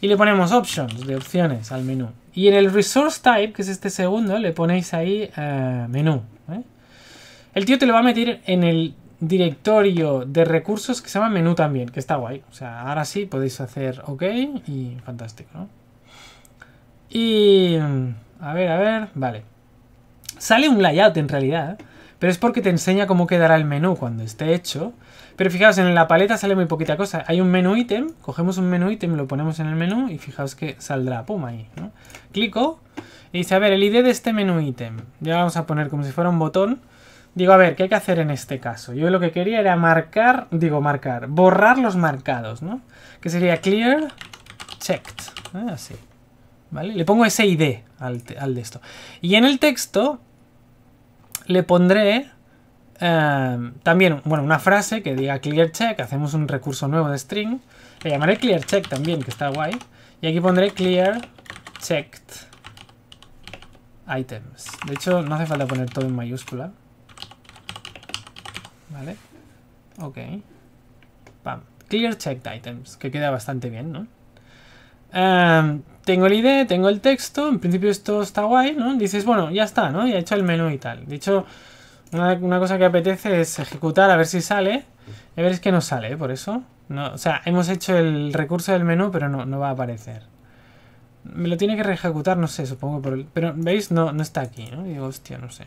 Y le ponemos options, de opciones al menú. Y en el resource type, que es este segundo, le ponéis ahí eh, menú. El tío te lo va a meter en el directorio de recursos que se llama menú también, que está guay. O sea, ahora sí podéis hacer OK y fantástico, ¿no? Y... A ver, a ver, vale. Sale un layout en realidad, pero es porque te enseña cómo quedará el menú cuando esté hecho. Pero fijaos, en la paleta sale muy poquita cosa. Hay un menú ítem, cogemos un menú ítem, lo ponemos en el menú y fijaos que saldrá, pum, ahí. ¿no? Clico y dice, a ver, el ID de este menú ítem. Ya vamos a poner como si fuera un botón. Digo, a ver, ¿qué hay que hacer en este caso? Yo lo que quería era marcar, digo, marcar, borrar los marcados, ¿no? Que sería clear checked, ¿eh? así. ¿Vale? Le pongo ese ID al, de esto. Y en el texto le pondré eh, también, bueno, una frase que diga clear check, hacemos un recurso nuevo de string, le llamaré clear check también, que está guay, y aquí pondré clear checked items. De hecho, no hace falta poner todo en mayúscula. ¿Vale? Ok. Pam. Clear checked items, que queda bastante bien, ¿no? Eh, tengo el ID, tengo el texto, en principio esto está guay, ¿no? Dices, bueno, ya está, ¿no? Ya he hecho el menú y tal. De hecho, una, cosa que apetece es ejecutar a ver si sale. A ver es que no sale, ¿eh? por eso. o sea, hemos hecho el recurso del menú, pero no, no va a aparecer. Me lo tiene que reejecutar, no sé, supongo. Por pero, ¿veis? No, no está aquí, ¿no? Digo, hostia, no sé.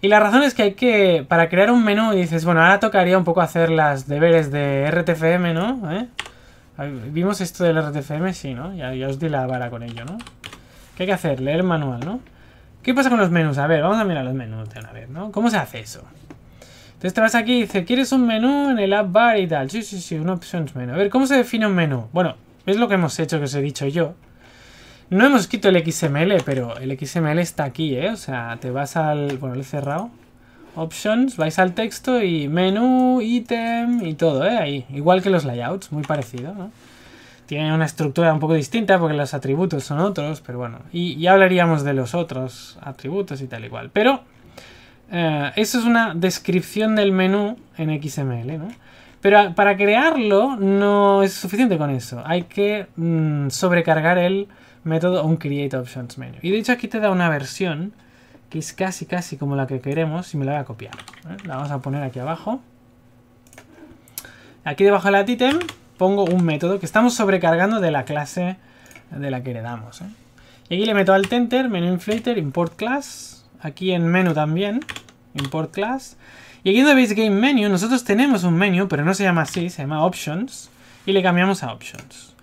Y la razón es que hay que, para crear un menú, dices, bueno, ahora tocaría un poco hacer las deberes de RTFM, ¿no? ¿Eh? Vimos esto del RTFM, sí, ¿no? Ya, os di la vara con ello, ¿no? ¿Qué hay que hacer? Leer manual, ¿no? ¿Qué pasa con los menús? A ver, vamos a mirar los menús de una vez, ¿no? ¿Cómo se hace eso? Entonces te vas aquí y dice, ¿quieres un menú en el app bar y tal? Sí, sí, sí, una opción menú. A ver, ¿cómo se define un menú? Bueno, es lo que hemos hecho, que os he dicho yo. No hemos quitado el XML, pero el XML está aquí, ¿eh? O sea, te vas al... Bueno, lo cerrado. Options, vais al texto y menú, ítem y todo, ¿eh? Ahí, igual que los layouts, muy parecido, ¿no? Tiene una estructura un poco distinta porque los atributos son otros, pero bueno, y ya hablaríamos de los otros atributos y tal igual. Pero eh, eso es una descripción del menú en XML, ¿no? Pero para crearlo no es suficiente con eso. Hay que mm, sobrecargar el método onCreateOptionsMenu. Y de hecho aquí te da una versión que es casi casi como la que queremos y me la voy a copiar. ¿eh? La vamos a poner aquí abajo. Aquí debajo de la item pongo un método que estamos sobrecargando de la clase de la que heredamos. ¿eh? Y aquí le meto al tenter, menu inflator, import class. Aquí en menú también, import class. Y aquí donde veis game menu, nosotros tenemos un menú, pero no se llama así, se llama options. Y le cambiamos a options.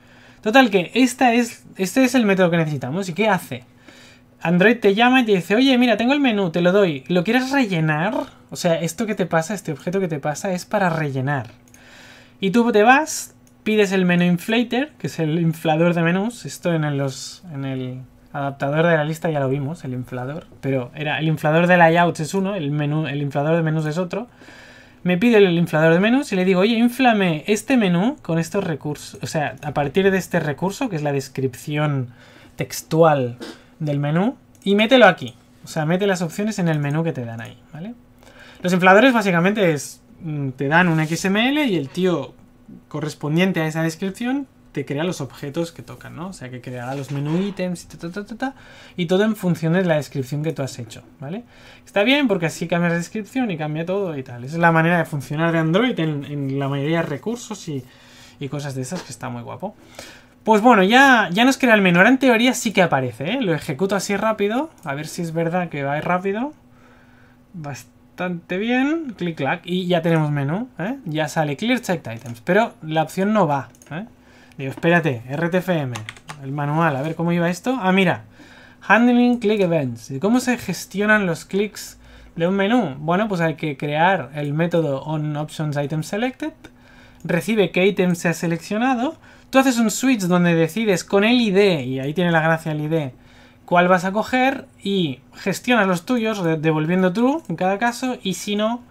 Total que esta es, este es el método que necesitamos. ¿Y qué hace? Android te llama y te dice, oye, mira, tengo el menú, te lo doy. ¿Lo quieres rellenar? O sea, esto que te pasa, este objeto que te pasa, es para rellenar. Y tú te vas, pides el menú inflator, que es el inflador de menús. Esto en el, los, en el adaptador de la lista ya lo vimos, el inflador. Pero era el inflador de layouts es uno, el, menú, el inflador de menús es otro. Me pide el inflador de menús y le digo, oye, inflame este menú con estos recursos. O sea, a partir de este recurso, que es la descripción textual del menú y mételo aquí. O sea, mete las opciones en el menú que te dan ahí, ¿vale? Los infladores básicamente es, mm, te dan un XML y el tío correspondiente a esa descripción te crea los objetos que tocan, ¿no? O sea, que creará los menú ítems ta, ta, ta, y todo en función de la descripción que tú has hecho, ¿vale? Está bien porque así cambia la descripción y cambia todo y tal. Esa es la manera de funcionar de Android en, la mayoría de recursos y, y cosas de esas que está muy guapo. Pues bueno, ya, ya nos crea el ahora En teoría sí que aparece, ¿eh? Lo ejecuto así rápido. A ver si es verdad que va rápido. Bastante bien. Clic, clac. Y ya tenemos menú, ¿eh? Ya sale Clear Checked Items. Pero la opción no va, ¿eh? Digo, espérate, RTFM. El manual, a ver cómo iba esto. Ah, mira. Handling Click Events. ¿Cómo se gestionan los clics de un menú? Bueno, pues hay que crear el método OnOptionsItemSelected. Recibe qué ítem se ha seleccionado Tú haces un switch donde decides con el ID, y ahí tiene la gracia el ID, cuál vas a coger y gestionas los tuyos devolviendo true en cada caso y si no,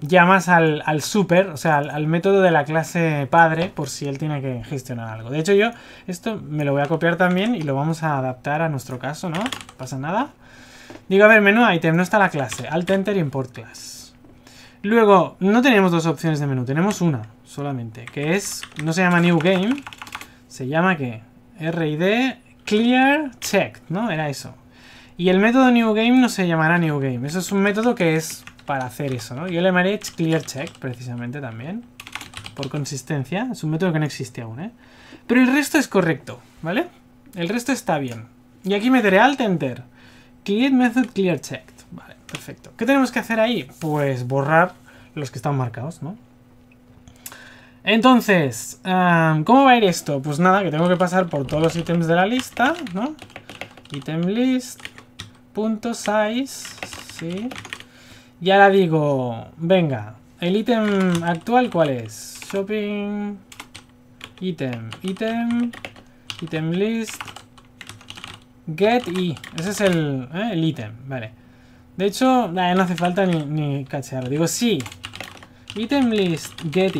llamas al, super, o sea, al, método de la clase padre por si él tiene que gestionar algo. De hecho yo esto me lo voy a copiar también y lo vamos a adaptar a nuestro caso, ¿no? Pasa nada. Digo, a ver, menú item, no está la clase. Alt enter import class. Luego, no tenemos dos opciones de menú, tenemos una solamente. Que es, no se llama New Game, se llama que RID Clear Checked, ¿no? Era eso. Y el método New Game no se llamará New Game. Eso es un método que es para hacer eso, ¿no? Yo le llamaré Clear Check, precisamente también. Por consistencia. Es un método que no existe aún, ¿eh? Pero el resto es correcto, ¿vale? El resto está bien. Y aquí meteré Alt Enter. clear Method Clear Checked. Vale, perfecto. ¿Qué tenemos que hacer ahí? Pues borrar los que están marcados, ¿no? Entonces, ¿cómo va a ir esto? Pues nada, que tengo que pasar por todos los ítems de la lista, ¿no? Item list, punto size, sí. Y ahora digo, venga, el ítem actual, ¿cuál es? Shopping, ítem, ítem, ítem list, get i. Ese es ¿eh? el ítem, vale. De hecho, no hace falta ni, cachearlo. Digo, sí, ítem list, get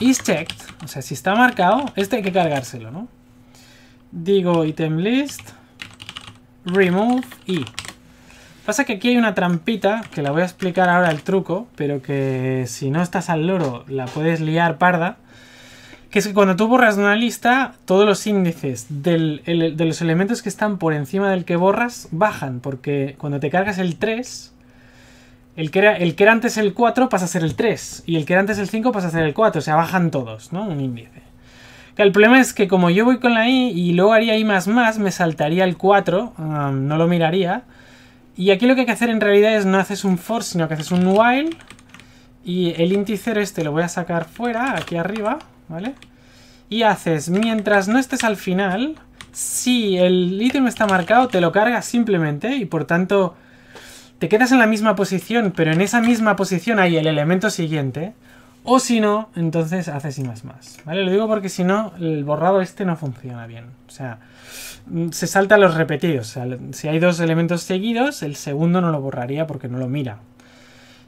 is checked, o sea, si está marcado, este hay que cargárselo, ¿no? Digo item list, remove y. Pasa que aquí hay una trampita, que la voy a explicar ahora el truco, pero que si no estás al loro la puedes liar parda. Que es que cuando tú borras una lista, todos los índices de los elementos que están por encima del que borras bajan, porque cuando te cargas el 3, el que, era, el antes el 4 pasa a ser el 3. Y el que era antes el 5 pasa a ser el 4. O sea, bajan todos, ¿no? Un índice. El problema es que como yo voy con la I y luego haría I más más, me saltaría el 4, um, no lo miraría. Y aquí lo que hay que hacer en realidad es no haces un for, sino que haces un while. Y el índice este lo voy a sacar fuera, aquí arriba, ¿vale? Y haces, mientras no estés al final, si el ítem está marcado, te lo cargas simplemente y por tanto te quedas en la misma posición, pero en esa misma posición hay el elemento siguiente. O si no, entonces haces y más más. ¿Vale? Lo digo porque si no, el borrado este no funciona bien. O sea, mm, se salta los repetidos. si hay dos elementos seguidos, el segundo no lo borraría porque no lo mira.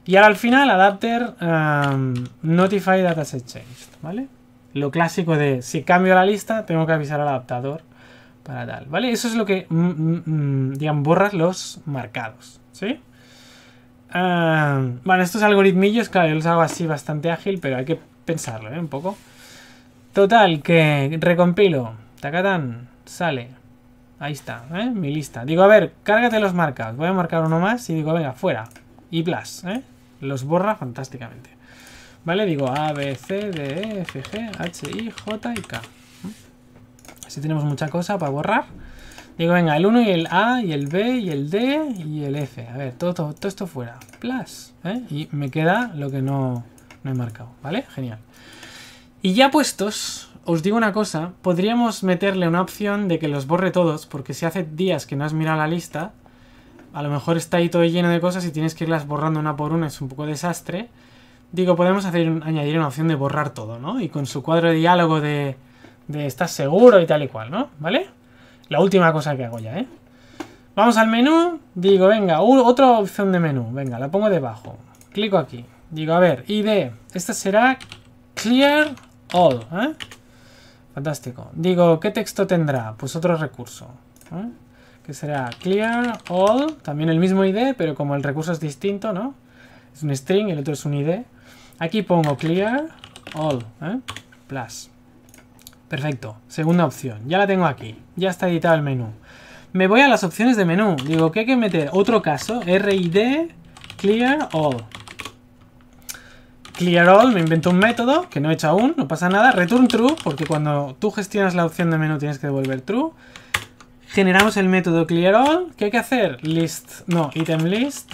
Y ahora al final, adapter notify dataset changed. ¿Vale? Lo clásico de si cambio la lista, tengo que avisar al adaptador ¿vale? Eso es lo que, mm, mm, mm borras los marcados, ¿sí? Ah, bueno, estos algoritmillos, claro, yo los hago así bastante ágil, pero hay que pensarlo, ¿eh? Un poco. Total, que recompilo. Tacatán, sale. Ahí está, ¿eh? Mi lista. Digo, a ver, cárgate los marcados. Voy a marcar uno más y digo, venga, fuera. Y plus, ¿eh? Los borra fantásticamente. ¿Vale? Digo A, B, C, D, E, F, G, H, I, J y K si tenemos mucha cosa para borrar. Digo, venga, el 1 y el A y el B y el D y el F. A ver, todo, todo, todo esto fuera. Plus. ¿eh? Y me queda lo que no, he marcado. ¿Vale? Genial. Y ya puestos, os digo una cosa. Podríamos meterle una opción de que los borre todos, porque si hace días que no has mirado la lista, a lo mejor está ahí todo lleno de cosas y tienes que irlas borrando una por una. Es un poco desastre. Digo, podemos hacer, añadir una opción de borrar todo, ¿no? Y con su cuadro de diálogo de de estar seguro y tal y cual, ¿no? ¿Vale? La última cosa que hago ya, ¿eh? Vamos al menú, digo, venga, otra opción de menú, venga, la pongo debajo. Clico aquí, digo, a ver, ID, esta será clear all, ¿eh? Fantástico. Digo, ¿qué texto tendrá? Pues otro recurso, ¿eh? Que será clear all, también el mismo ID, pero como el recurso es distinto, ¿no? Es un string, el otro es un ID. Aquí pongo clear all, ¿eh? Plus. Perfecto, segunda opción. Ya la tengo aquí. Ya está editado el menú. Me voy a las opciones de menú. Digo, ¿qué hay que meter? Otro caso, RID, clear all. Clear all, me invento un método que no he hecho aún, no pasa nada. Return true, porque cuando tú gestionas la opción de menú tienes que devolver true. Generamos el método clear all. ¿Qué hay que hacer? List, no, item list,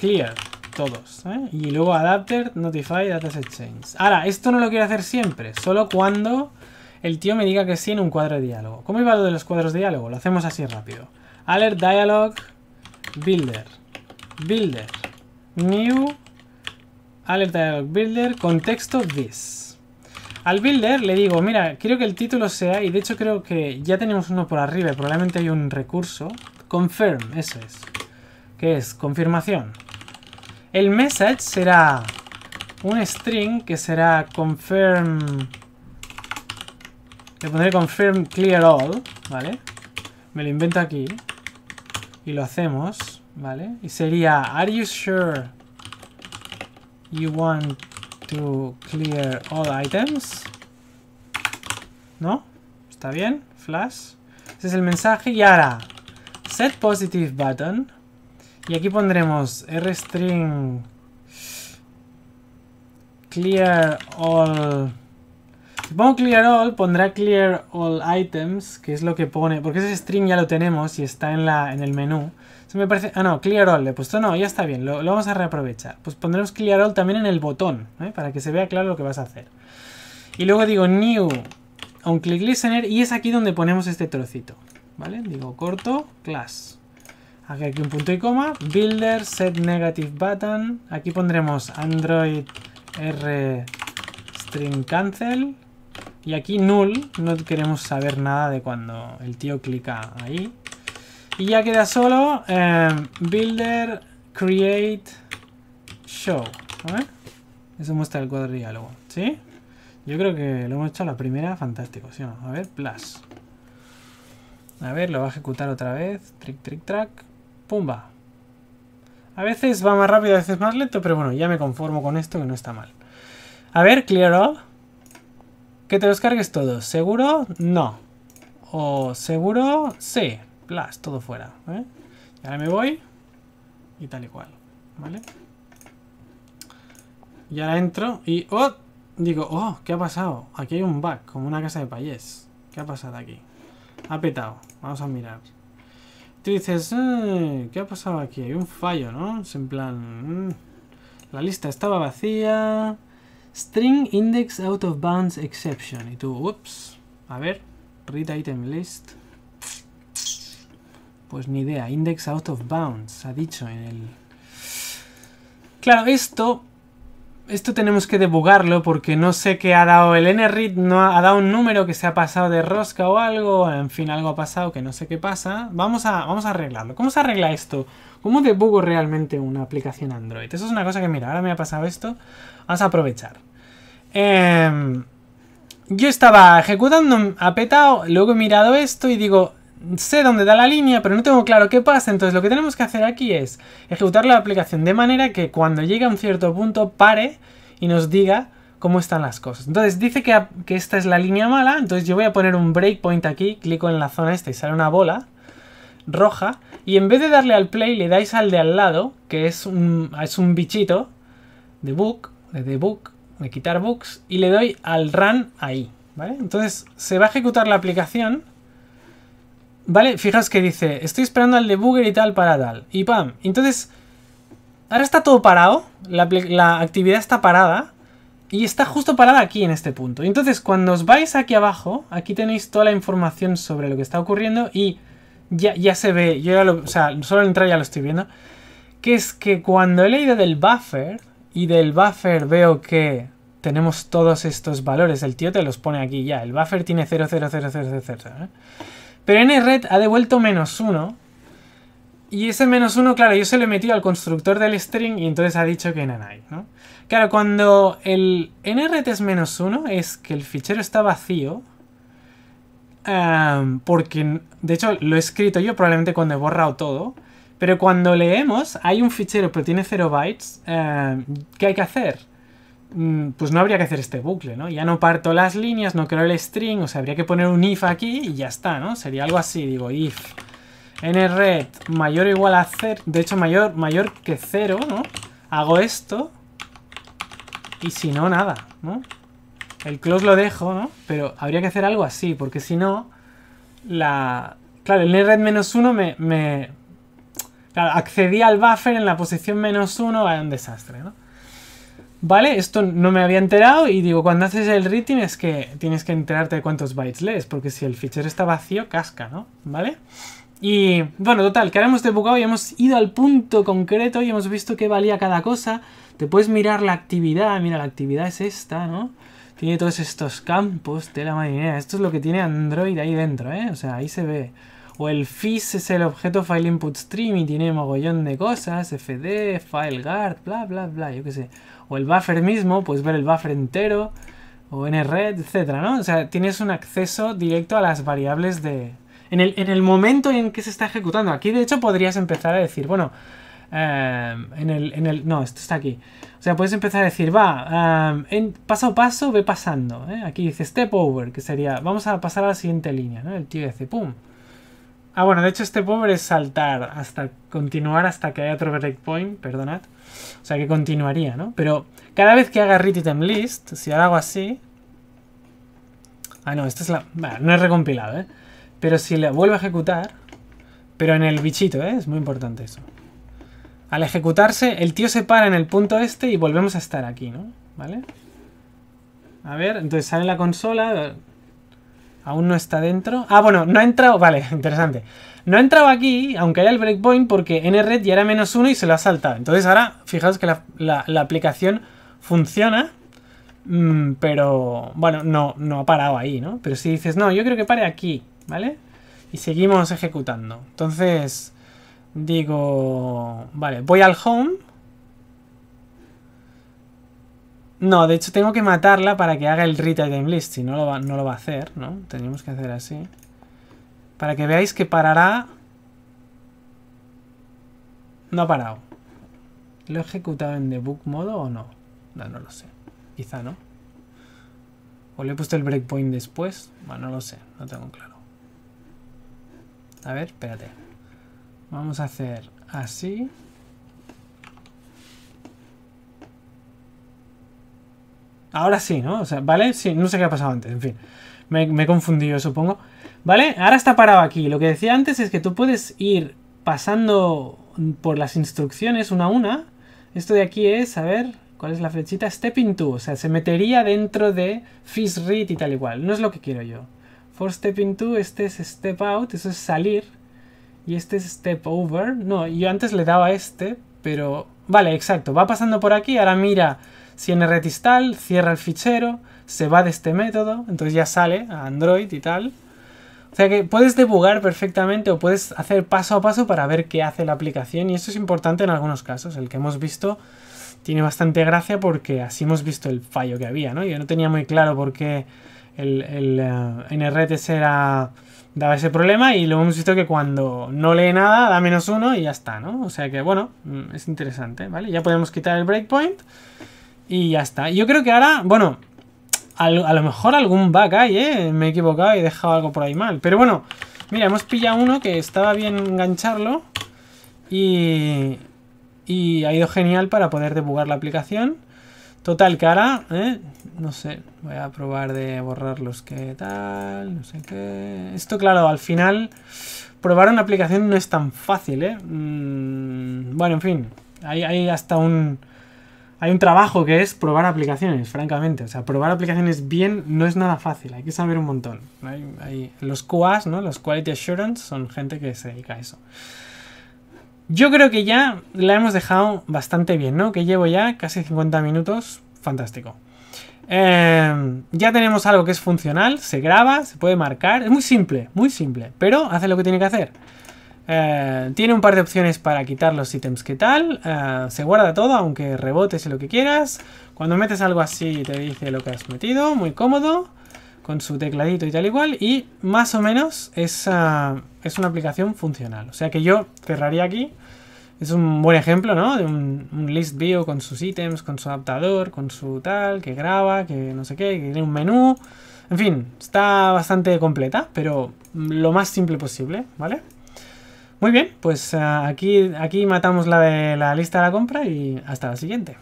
clear todos. ¿eh? Y luego adapter, notify, set exchange. Ahora, esto no lo quiero hacer siempre, solo cuando el tío me diga que sí en un cuadro de diálogo. ¿Cómo iba lo de los cuadros de diálogo? Lo hacemos así rápido. Alert dialog builder. Builder. New. Alert dialog builder. Contexto this. Al builder le digo, mira, quiero que el título sea, y de hecho creo que ya tenemos uno por arriba, probablemente hay un recurso. Confirm, eso es. Que es confirmación. El message será un string que será confirm le pondré confirm clear all, ¿vale? Me lo invento aquí. Y lo hacemos, ¿vale? Y sería, are you sure you want to clear all items? ¿No? ¿Está bien? Flash. Ese es el mensaje. Y ahora, set positive button. Y aquí pondremos r string clear all si pongo clear all, pondrá clear all items, que es lo que pone, porque ese string ya lo tenemos y está en, la, en el menú. me parece, ah no, clear all, le he puesto no, ya está bien, lo, vamos a reaprovechar. Pues pondremos clear all también en el botón, ¿eh? para que se vea claro lo que vas a hacer. Y luego digo new on click listener y es aquí donde ponemos este trocito, ¿vale? Digo corto, class. Aquí, aquí un punto y coma, builder, set negative button, aquí pondremos android r string cancel y aquí null, no queremos saber nada de cuando el tío clica ahí. Y ya queda solo eh, builder create show. A Eso muestra el diálogo, ¿sí? Yo creo que lo hemos hecho a la primera, fantástico, ¿sí A ver, plus. A ver, lo va a ejecutar otra vez. Trick, trick, track. Pumba. A veces va más rápido, a veces más lento, pero bueno, ya me conformo con esto que no está mal. A ver, clear up. Que te los cargues todos. ¿Seguro? No. O seguro, sí. Plas, todo fuera. ¿eh? Y ahora me voy. Y tal y cual. ¿Vale? Y ahora entro y... ¡Oh! Digo, oh, ¿qué ha pasado? Aquí hay un bug, como una casa de payés. ¿Qué ha pasado aquí? Ha petado. Vamos a mirar. Tú dices, eh, ¿qué ha pasado aquí? Hay un fallo, ¿no? en plan... Mm, la lista estaba vacía. String index out of bounds exception. Y tú, ups, a ver, read item list. Pues ni idea, index out of bounds, ha dicho en el... Claro, esto esto tenemos que debugarlo porque no sé qué ha dado el read no ha, dado un número que se ha pasado de rosca o algo, en fin, algo ha pasado que no sé qué pasa. Vamos a, vamos a arreglarlo. ¿Cómo se arregla esto? ¿Cómo debugo realmente una aplicación Android? Eso es una cosa que, mira, ahora me ha pasado esto, vamos a aprovechar. Em, yo estaba ejecutando apetado, luego he mirado esto y digo, sé dónde da la línea, pero no tengo claro qué pasa. Entonces lo que tenemos que hacer aquí es ejecutar la aplicación de manera que cuando llegue a un cierto punto pare y nos diga cómo están las cosas. Entonces dice que, esta es la línea mala, entonces yo voy a poner un breakpoint aquí, clico en la zona esta y sale una bola roja. Y en vez de darle al play, le dais al de al lado, que es un, es un bichito de book, de, book, de quitar books, y le doy al run ahí. ¿vale? Entonces se va a ejecutar la aplicación ¿Vale? Fijaos que dice, estoy esperando al debugger y tal para tal. Y pam. Entonces, ahora está todo parado. La, actividad está parada. Y está justo parada aquí en este punto. Entonces, cuando os vais aquí abajo, aquí tenéis toda la información sobre lo que está ocurriendo y ya, se ve, yo ya lo, o sea, solo al entrar ya lo estoy viendo, que es que cuando he leído del buffer y del buffer veo que tenemos todos estos valores, el tío te los pone aquí ya, el buffer tiene 00000, ¿eh? Pero NRED ha devuelto menos uno. Y ese menos uno, claro, yo se lo he metido al constructor del string y entonces ha dicho que hay, ¿no? Claro, cuando el nret es menos uno, es que el fichero está vacío. porque, de hecho, lo he escrito yo probablemente cuando he borrado todo. Pero cuando leemos, hay un fichero pero tiene 0 bytes. ¿Qué hay que hacer? Mm, pues no habría que hacer este bucle, ¿no? Ya no parto las líneas, no creo el string, o sea, habría que poner un if aquí y ya está, ¿no? Sería algo así, digo, if nred mayor o igual a 0, de hecho mayor, mayor que 0, ¿no? Hago esto y si no, nada, ¿no? El close lo dejo, ¿no? Pero habría que hacer algo así, porque si no, la... Claro, el nred menos 1 me... me... Claro, accedí al buffer en la posición menos 1, era un desastre, ¿no? ¿Vale? Esto no me había enterado y digo, cuando haces el read es que, tienes que enterarte de cuántos bytes lees, porque si el fichero está vacío, casca, ¿no? ¿Vale? Y bueno, total, que ahora hemos debugado y hemos ido al punto concreto y hemos visto qué valía cada cosa. Te puedes mirar la actividad, mira, la actividad es esta, ¿no? Tiene todos estos campos tela la marinera. Esto es lo que tiene Android ahí dentro, ¿eh? O sea, ahí se ve. O el FIS es el objeto FileInputStream y tiene mogollón de cosas, FD, FileGuard, bla bla bla, yo qué sé. O el buffer mismo, puedes ver el buffer entero, o red, etcétera, ¿no? O sea, tienes un acceso directo a las variables de. En el, en el momento en que se está ejecutando. Aquí, de hecho, podrías empezar a decir, bueno, em, en, el, en el... No, esto está aquí. O sea, puedes empezar a decir, va, em, en, paso a paso, ve pasando. ¿eh? Aquí dice step over, que sería, vamos a pasar a la siguiente línea, ¿no? El tío dice, pum. Ah, bueno, de hecho este pobre es saltar hasta continuar hasta que haya otro breakpoint, perdonad. O sea que continuaría, ¿no? Pero cada vez que haga read item list, si ahora hago así... Ah, no, esta es la... Bueno, no es recompilado, ¿eh? Pero si le vuelvo a ejecutar... Pero en el bichito, ¿eh? Es muy importante eso. Al ejecutarse, el tío se para en el punto este y volvemos a estar aquí, ¿no? ¿Vale? A ver, entonces sale la consola, Aún no está dentro. Ah, bueno, no ha entrado. Vale, interesante. No ha entrado aquí, aunque haya el breakpoint, porque nred ya era menos uno y se lo ha saltado. Entonces ahora, fijaos que la, aplicación funciona. Mm, pero, bueno, no, no ha parado ahí, ¿no? Pero si dices, no, yo creo que pare aquí, ¿vale? Y seguimos ejecutando. Entonces, digo, vale, voy al home No, de hecho tengo que matarla para que haga el Rita Game list. Si no lo va, no lo va a hacer, ¿no? Tenemos que hacer así. Para que veáis que parará... No ha parado. ¿Lo he ejecutado en debug modo o no? No, no lo sé. Quizá no. ¿O le he puesto el breakpoint después? Bueno, no lo sé. No tengo claro. A ver, espérate. Vamos a hacer así. Ahora sí, ¿no? O sea, ¿vale? Sí, no sé qué ha pasado antes, en fin. Me, he confundido, supongo. ¿Vale? Ahora está parado aquí. Lo que decía antes es que tú puedes ir pasando por las instrucciones una a una. Esto de aquí es, a ver, ¿cuál es la flechita? Step into, o sea, se metería dentro de read y tal igual. No es lo que quiero yo. For step into, este es step out, eso es salir. Y este es step over. No, yo antes le daba a este, pero... Vale, exacto. Va pasando por aquí, ahora mira si en retistal cierra el fichero, se va de este método, entonces ya sale a Android y tal. O sea que puedes debugar perfectamente o puedes hacer paso a paso para ver qué hace la aplicación y esto es importante en algunos casos. El que hemos visto tiene bastante gracia porque así hemos visto el fallo que había, ¿no? Yo no tenía muy claro por qué el, el eh, era, daba ese problema y lo hemos visto que cuando no lee nada da menos uno y ya está, ¿no? O sea que bueno, mm, es interesante, ¿vale? Ya podemos quitar el breakpoint y ya está. Yo creo que ahora, bueno, a lo mejor algún bug hay, ¿eh? Me he equivocado y he dejado algo por ahí mal. Pero bueno, mira, hemos pillado uno que estaba bien engancharlo. Y, y ha ido genial para poder debugar la aplicación. Total, que ahora, ¿eh? no sé, voy a probar de borrar los que tal, no sé qué. Esto, claro, al final, probar una aplicación no es tan fácil, ¿eh? Mm, bueno, en fin, hay hasta un hay un trabajo que es probar aplicaciones, francamente. O sea, probar aplicaciones bien no es nada fácil, hay que saber un montón. los QAs, ¿no? Los Quality Assurance, son gente que se dedica a eso. Yo creo que ya la hemos dejado bastante bien, ¿no? Que llevo ya casi 50 minutos, fantástico. Em, ya tenemos algo que es funcional, se graba, se puede marcar, es muy simple, muy simple, pero hace lo que tiene que hacer. Eh, tiene un par de opciones para quitar los ítems que tal. Eh, se guarda todo, aunque rebotes y lo que quieras. Cuando metes algo así te dice lo que has metido, muy cómodo. Con su tecladito y tal igual. Y más o menos es, eh, es una aplicación funcional. O sea que yo cerraría aquí. Es un buen ejemplo, ¿no? De un, un list view con sus ítems, con su adaptador, con su tal, que graba, que no sé qué, que tiene un menú. En fin, está bastante completa, pero lo más simple posible, ¿vale? Muy bien, pues eh, aquí, aquí matamos la de la lista de la compra y hasta la siguiente.